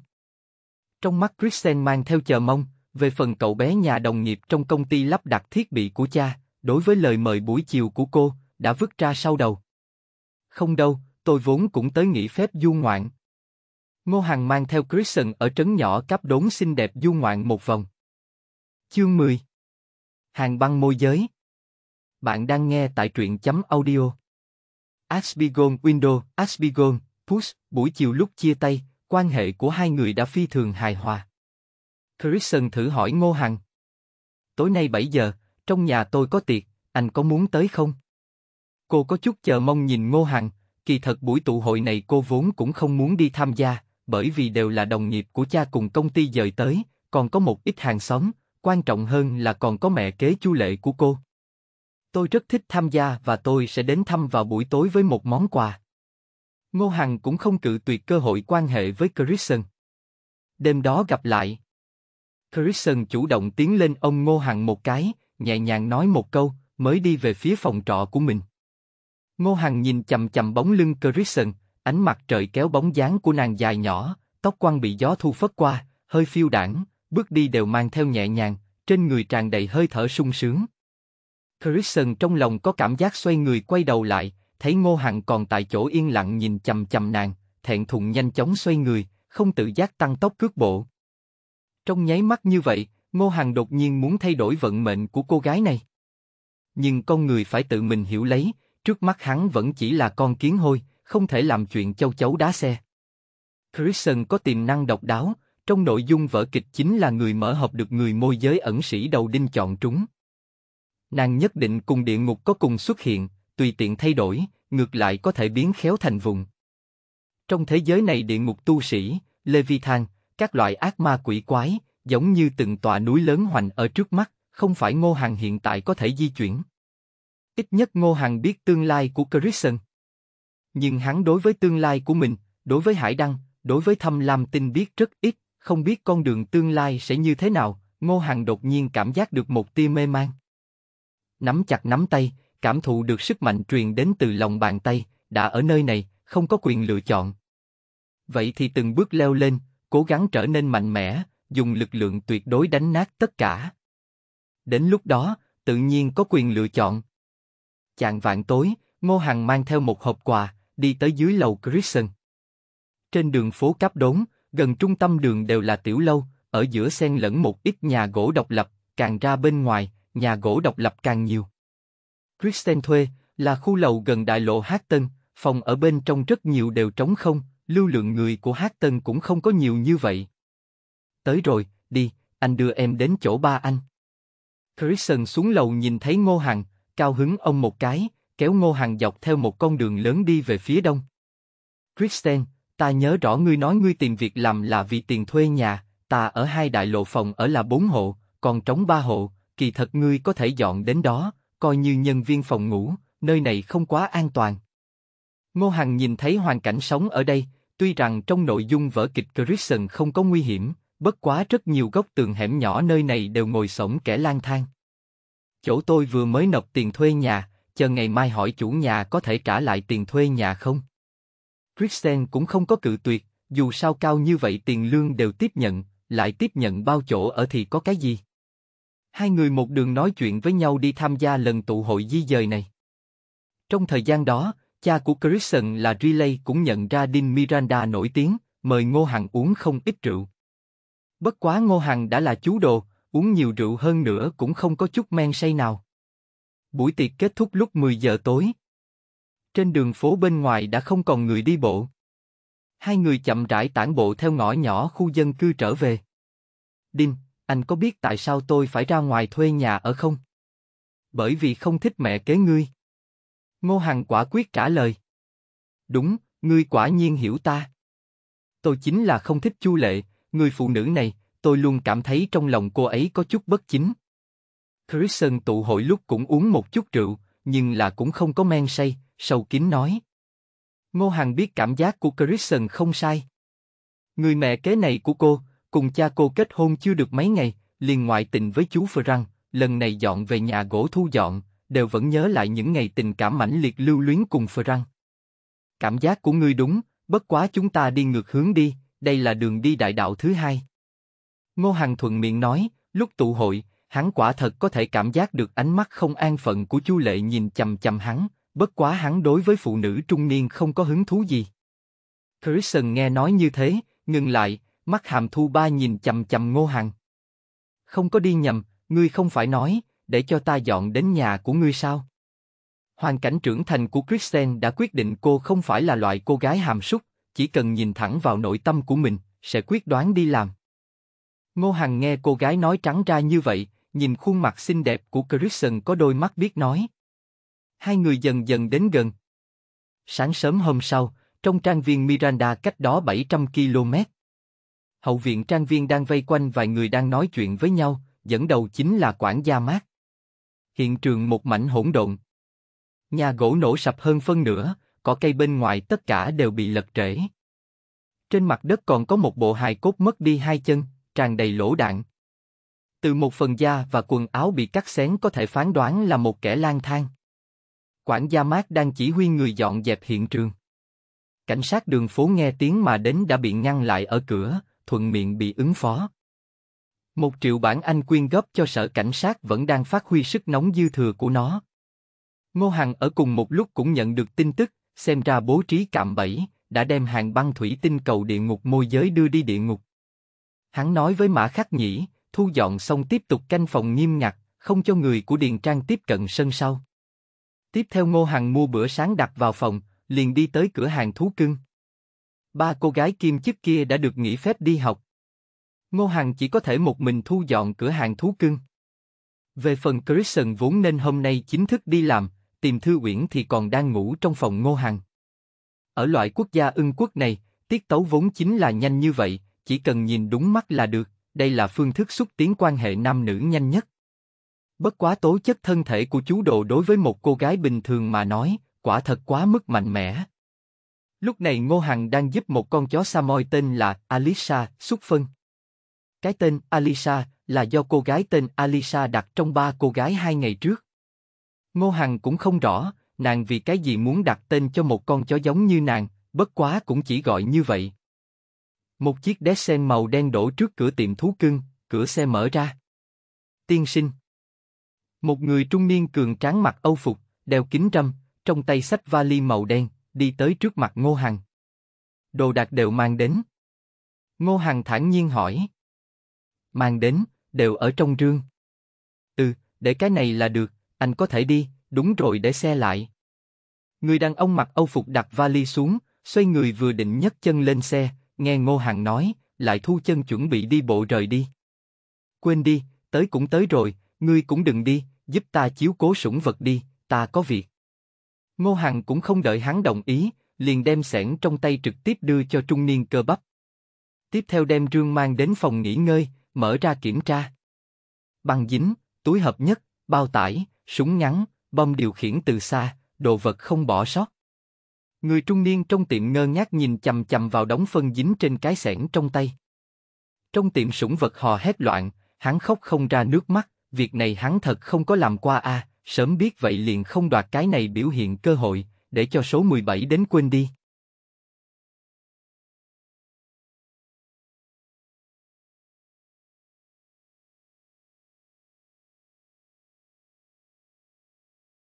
S1: Trong mắt Christian mang theo chờ mong, về phần cậu bé nhà đồng nghiệp trong công ty lắp đặt thiết bị của cha, đối với lời mời buổi chiều của cô, đã vứt ra sau đầu. Không đâu, tôi vốn cũng tới nghỉ phép du ngoạn. Ngô Hằng mang theo Kristen ở trấn nhỏ cáp đốn xinh đẹp du ngoạn một vòng. Chương 10 Hàng băng môi giới Bạn đang nghe tại truyện chấm audio. Asbigon Window, Asbigon, Push, buổi chiều lúc chia tay, quan hệ của hai người đã phi thường hài hòa. Kristen thử hỏi Ngô Hằng. Tối nay 7 giờ, trong nhà tôi có tiệc, anh có muốn tới không? Cô có chút chờ mong nhìn Ngô Hằng, kỳ thật buổi tụ hội này cô vốn cũng không muốn đi tham gia, bởi vì đều là đồng nghiệp của cha cùng công ty dời tới, còn có một ít hàng xóm, quan trọng hơn là còn có mẹ kế chu lệ của cô. Tôi rất thích tham gia và tôi sẽ đến thăm vào buổi tối với một món quà. Ngô Hằng cũng không cự tuyệt cơ hội quan hệ với Christian. Đêm đó gặp lại. Christian chủ động tiến lên ông Ngô Hằng một cái, nhẹ nhàng nói một câu, mới đi về phía phòng trọ của mình. Ngô Hằng nhìn chầm chầm bóng lưng Kristen, ánh mặt trời kéo bóng dáng của nàng dài nhỏ, tóc quăn bị gió thu phất qua, hơi phiêu đảng, bước đi đều mang theo nhẹ nhàng, trên người tràn đầy hơi thở sung sướng. Kristen trong lòng có cảm giác xoay người quay đầu lại, thấy Ngô Hằng còn tại chỗ yên lặng nhìn chầm chầm nàng, thẹn thùng nhanh chóng xoay người, không tự giác tăng tốc cước bộ. Trong nháy mắt như vậy, Ngô Hằng đột nhiên muốn thay đổi vận mệnh của cô gái này. Nhưng con người phải tự mình hiểu lấy, trước mắt hắn vẫn chỉ là con kiến hôi, không thể làm chuyện châu chấu đá xe. Christian có tiềm năng độc đáo, trong nội dung vở kịch chính là người mở hộp được người môi giới ẩn sĩ đầu đinh chọn trúng. Nàng nhất định cùng địa ngục có cùng xuất hiện, tùy tiện thay đổi, ngược lại có thể biến khéo thành vùng. Trong thế giới này địa ngục tu sĩ, Leviathan, các loại ác ma quỷ quái, giống như từng tòa núi lớn hoành ở trước mắt, không phải Ngô Hằng hiện tại có thể di chuyển. Ít nhất Ngô Hằng biết tương lai của Christian. Nhưng hắn đối với tương lai của mình, đối với Hải Đăng, đối với Thâm Lam Tinh biết rất ít, không biết con đường tương lai sẽ như thế nào, Ngô Hằng đột nhiên cảm giác được một tia mê man. Nắm chặt nắm tay, cảm thụ được sức mạnh truyền đến từ lòng bàn tay, đã ở nơi này, không có quyền lựa chọn. Vậy thì từng bước leo lên, cố gắng trở nên mạnh mẽ, dùng lực lượng tuyệt đối đánh nát tất cả. Đến lúc đó, tự nhiên có quyền lựa chọn. Chạng vạn tối, Ngô Hằng mang theo một hộp quà, đi tới dưới lầu Crescent. Trên đường phố Cáp Đốn, gần trung tâm đường đều là tiểu lâu, ở giữa xen lẫn một ít nhà gỗ độc lập, càng ra bên ngoài, nhà gỗ độc lập càng nhiều. Kristen thuê là khu lầu gần đại lộ Hát Tân, phòng ở bên trong rất nhiều đều trống không, lưu lượng người của Hát Tân cũng không có nhiều như vậy tới rồi, đi, anh đưa em đến chỗ ba anh. Christian xuống lầu nhìn thấy Ngô Hằng, cao hứng ông một cái, kéo Ngô Hằng dọc theo một con đường lớn đi về phía đông. Christian, ta nhớ rõ ngươi nói ngươi tìm việc làm là vì tiền thuê nhà, ta ở hai đại lộ phòng ở là bốn hộ, còn trống ba hộ, kỳ thật ngươi có thể dọn đến đó, coi như nhân viên phòng ngủ, nơi này không quá an toàn. Ngô Hằng nhìn thấy hoàn cảnh sống ở đây, tuy rằng trong nội dung vở kịch Christian không có nguy hiểm, bất quá rất nhiều góc tường hẻm nhỏ nơi này đều ngồi sống kẻ lang thang. Chỗ tôi vừa mới nộp tiền thuê nhà, chờ ngày mai hỏi chủ nhà có thể trả lại tiền thuê nhà không. Christian cũng không có cự tuyệt, dù sao cao như vậy tiền lương đều tiếp nhận, lại tiếp nhận bao chỗ ở thì có cái gì. Hai người một đường nói chuyện với nhau đi tham gia lần tụ hội di dời này. Trong thời gian đó, cha của Christian là Riley cũng nhận ra Dean Miranda nổi tiếng, mời Ngô Hằng uống không ít rượu. Bất quá Ngô Hằng đã là chú đồ, uống nhiều rượu hơn nữa cũng không có chút men say nào. Buổi tiệc kết thúc lúc 10 giờ tối. Trên đường phố bên ngoài đã không còn người đi bộ. Hai người chậm rãi tản bộ theo ngõ nhỏ khu dân cư trở về. Đinh, anh có biết tại sao tôi phải ra ngoài thuê nhà ở không? Bởi vì không thích mẹ kế ngươi. Ngô Hằng quả quyết trả lời. Đúng, ngươi quả nhiên hiểu ta. Tôi chính là không thích Chu Lệ, Người phụ nữ này, tôi luôn cảm thấy trong lòng cô ấy có chút bất chính. Christian tụ hội lúc cũng uống một chút rượu, nhưng là cũng không có men say, sâu kín nói. Ngô Hằng biết cảm giác của Christian không sai. Người mẹ kế này của cô, cùng cha cô kết hôn chưa được mấy ngày, liền ngoại tình với chú Frank, lần này dọn về nhà gỗ thu dọn, đều vẫn nhớ lại những ngày tình cảm mãnh liệt lưu luyến cùng Frank. Cảm giác của ngươi đúng, bất quá chúng ta đi ngược hướng đi, đây là đường đi đại đạo thứ hai. Ngô Hằng thuận miệng nói, lúc tụ hội, hắn quả thật có thể cảm giác được ánh mắt không an phận của Chu Lệ nhìn chằm chằm hắn, bất quá hắn đối với phụ nữ trung niên không có hứng thú gì. Thurston nghe nói như thế, ngừng lại, mắt hàm thu ba nhìn chằm chằm Ngô Hằng. Không có đi nhầm, ngươi không phải nói, để cho ta dọn đến nhà của ngươi sao? Hoàn cảnh trưởng thành của Kristen đã quyết định cô không phải là loại cô gái hàm súc, chỉ cần nhìn thẳng vào nội tâm của mình, sẽ quyết đoán đi làm. Ngô Hằng nghe cô gái nói trắng ra như vậy, nhìn khuôn mặt xinh đẹp của Christian có đôi mắt biết nói. Hai người dần dần đến gần. Sáng sớm hôm sau, trong trang viên Miranda cách đó 700 km. Hậu viện trang viên đang vây quanh vài người đang nói chuyện với nhau, dẫn đầu chính là quản gia mát. Hiện trường một mảnh hỗn độn. Nhà gỗ nổ sập hơn phân nửa, cỏ cây bên ngoài tất cả đều bị lật trễ. Trên mặt đất còn có một bộ hài cốt mất đi hai chân, tràn đầy lỗ đạn. Từ một phần da và quần áo bị cắt xén có thể phán đoán là một kẻ lang thang. Quản gia Mát đang chỉ huy người dọn dẹp hiện trường. Cảnh sát đường phố nghe tiếng mà đến đã bị ngăn lại ở cửa, thuận miệng bị ứng phó. Một triệu bản Anh quyên góp cho sở cảnh sát vẫn đang phát huy sức nóng dư thừa của nó. Ngô Hằng ở cùng một lúc cũng nhận được tin tức, xem ra bố trí cạm bẫy, đã đem hàng băng thủy tinh cầu địa ngục môi giới đưa đi địa ngục. Hắn nói với Mã Khắc Nhĩ, thu dọn xong tiếp tục canh phòng nghiêm ngặt, không cho người của Điền Trang tiếp cận sân sau. Tiếp theo Ngô Hằng mua bữa sáng đặt vào phòng, liền đi tới cửa hàng thú cưng. Ba cô gái kim chức kia đã được nghỉ phép đi học. Ngô Hằng chỉ có thể một mình thu dọn cửa hàng thú cưng. Về phần Christian vốn nên hôm nay chính thức đi làm, tìm Thư Uyển thì còn đang ngủ trong phòng Ngô Hằng. Ở loại quốc gia ưng quốc này, tiết tấu vốn chính là nhanh như vậy, chỉ cần nhìn đúng mắt là được, đây là phương thức xúc tiến quan hệ nam nữ nhanh nhất. Bất quá tố chất thân thể của chú đồ đối với một cô gái bình thường mà nói, quả thật quá mức mạnh mẽ. Lúc này Ngô Hằng đang giúp một con chó Samoy tên là Alisa xúc phân. Cái tên Alisa là do cô gái tên Alisa đặt trong ba cô gái hai ngày trước. Ngô Hằng cũng không rõ, nàng vì cái gì muốn đặt tên cho một con chó giống như nàng, bất quá cũng chỉ gọi như vậy. Một chiếc đế sen màu đen đổ trước cửa tiệm thú cưng, cửa xe mở ra. Tiên sinh Một người trung niên cường tráng mặt âu phục, đeo kính râm, trong tay sách vali màu đen, đi tới trước mặt Ngô Hằng. Đồ đạc đều mang đến. Ngô Hằng thản nhiên hỏi. Mang đến, đều ở trong rương. Ừ, để cái này là được, anh có thể đi, đúng rồi để xe lại. Người đàn ông mặc âu phục đặt vali xuống, xoay người vừa định nhấc chân lên xe, nghe Ngô Hằng nói, lại thu chân chuẩn bị đi bộ rời đi. Quên đi, tới cũng tới rồi, ngươi cũng đừng đi, giúp ta chiếu cố sủng vật đi, ta có việc. Ngô Hằng cũng không đợi hắn đồng ý, liền đem sẻn trong tay trực tiếp đưa cho trung niên cơ bắp. Tiếp theo đem Trương mang đến phòng nghỉ ngơi, mở ra kiểm tra. Băng dính, túi hợp nhất, bao tải, súng ngắn, bom điều khiển từ xa, đồ vật không bỏ sót. Người trung niên trong tiệm ngơ ngác nhìn chầm chầm vào đống phân dính trên cái sẻn trong tay. Trong tiệm súng vật hò hét loạn, hắn khóc không ra nước mắt, việc này hắn thật không có làm qua a, à, sớm biết vậy liền không đoạt cái này biểu hiện cơ hội, để cho số 17 đến quên đi.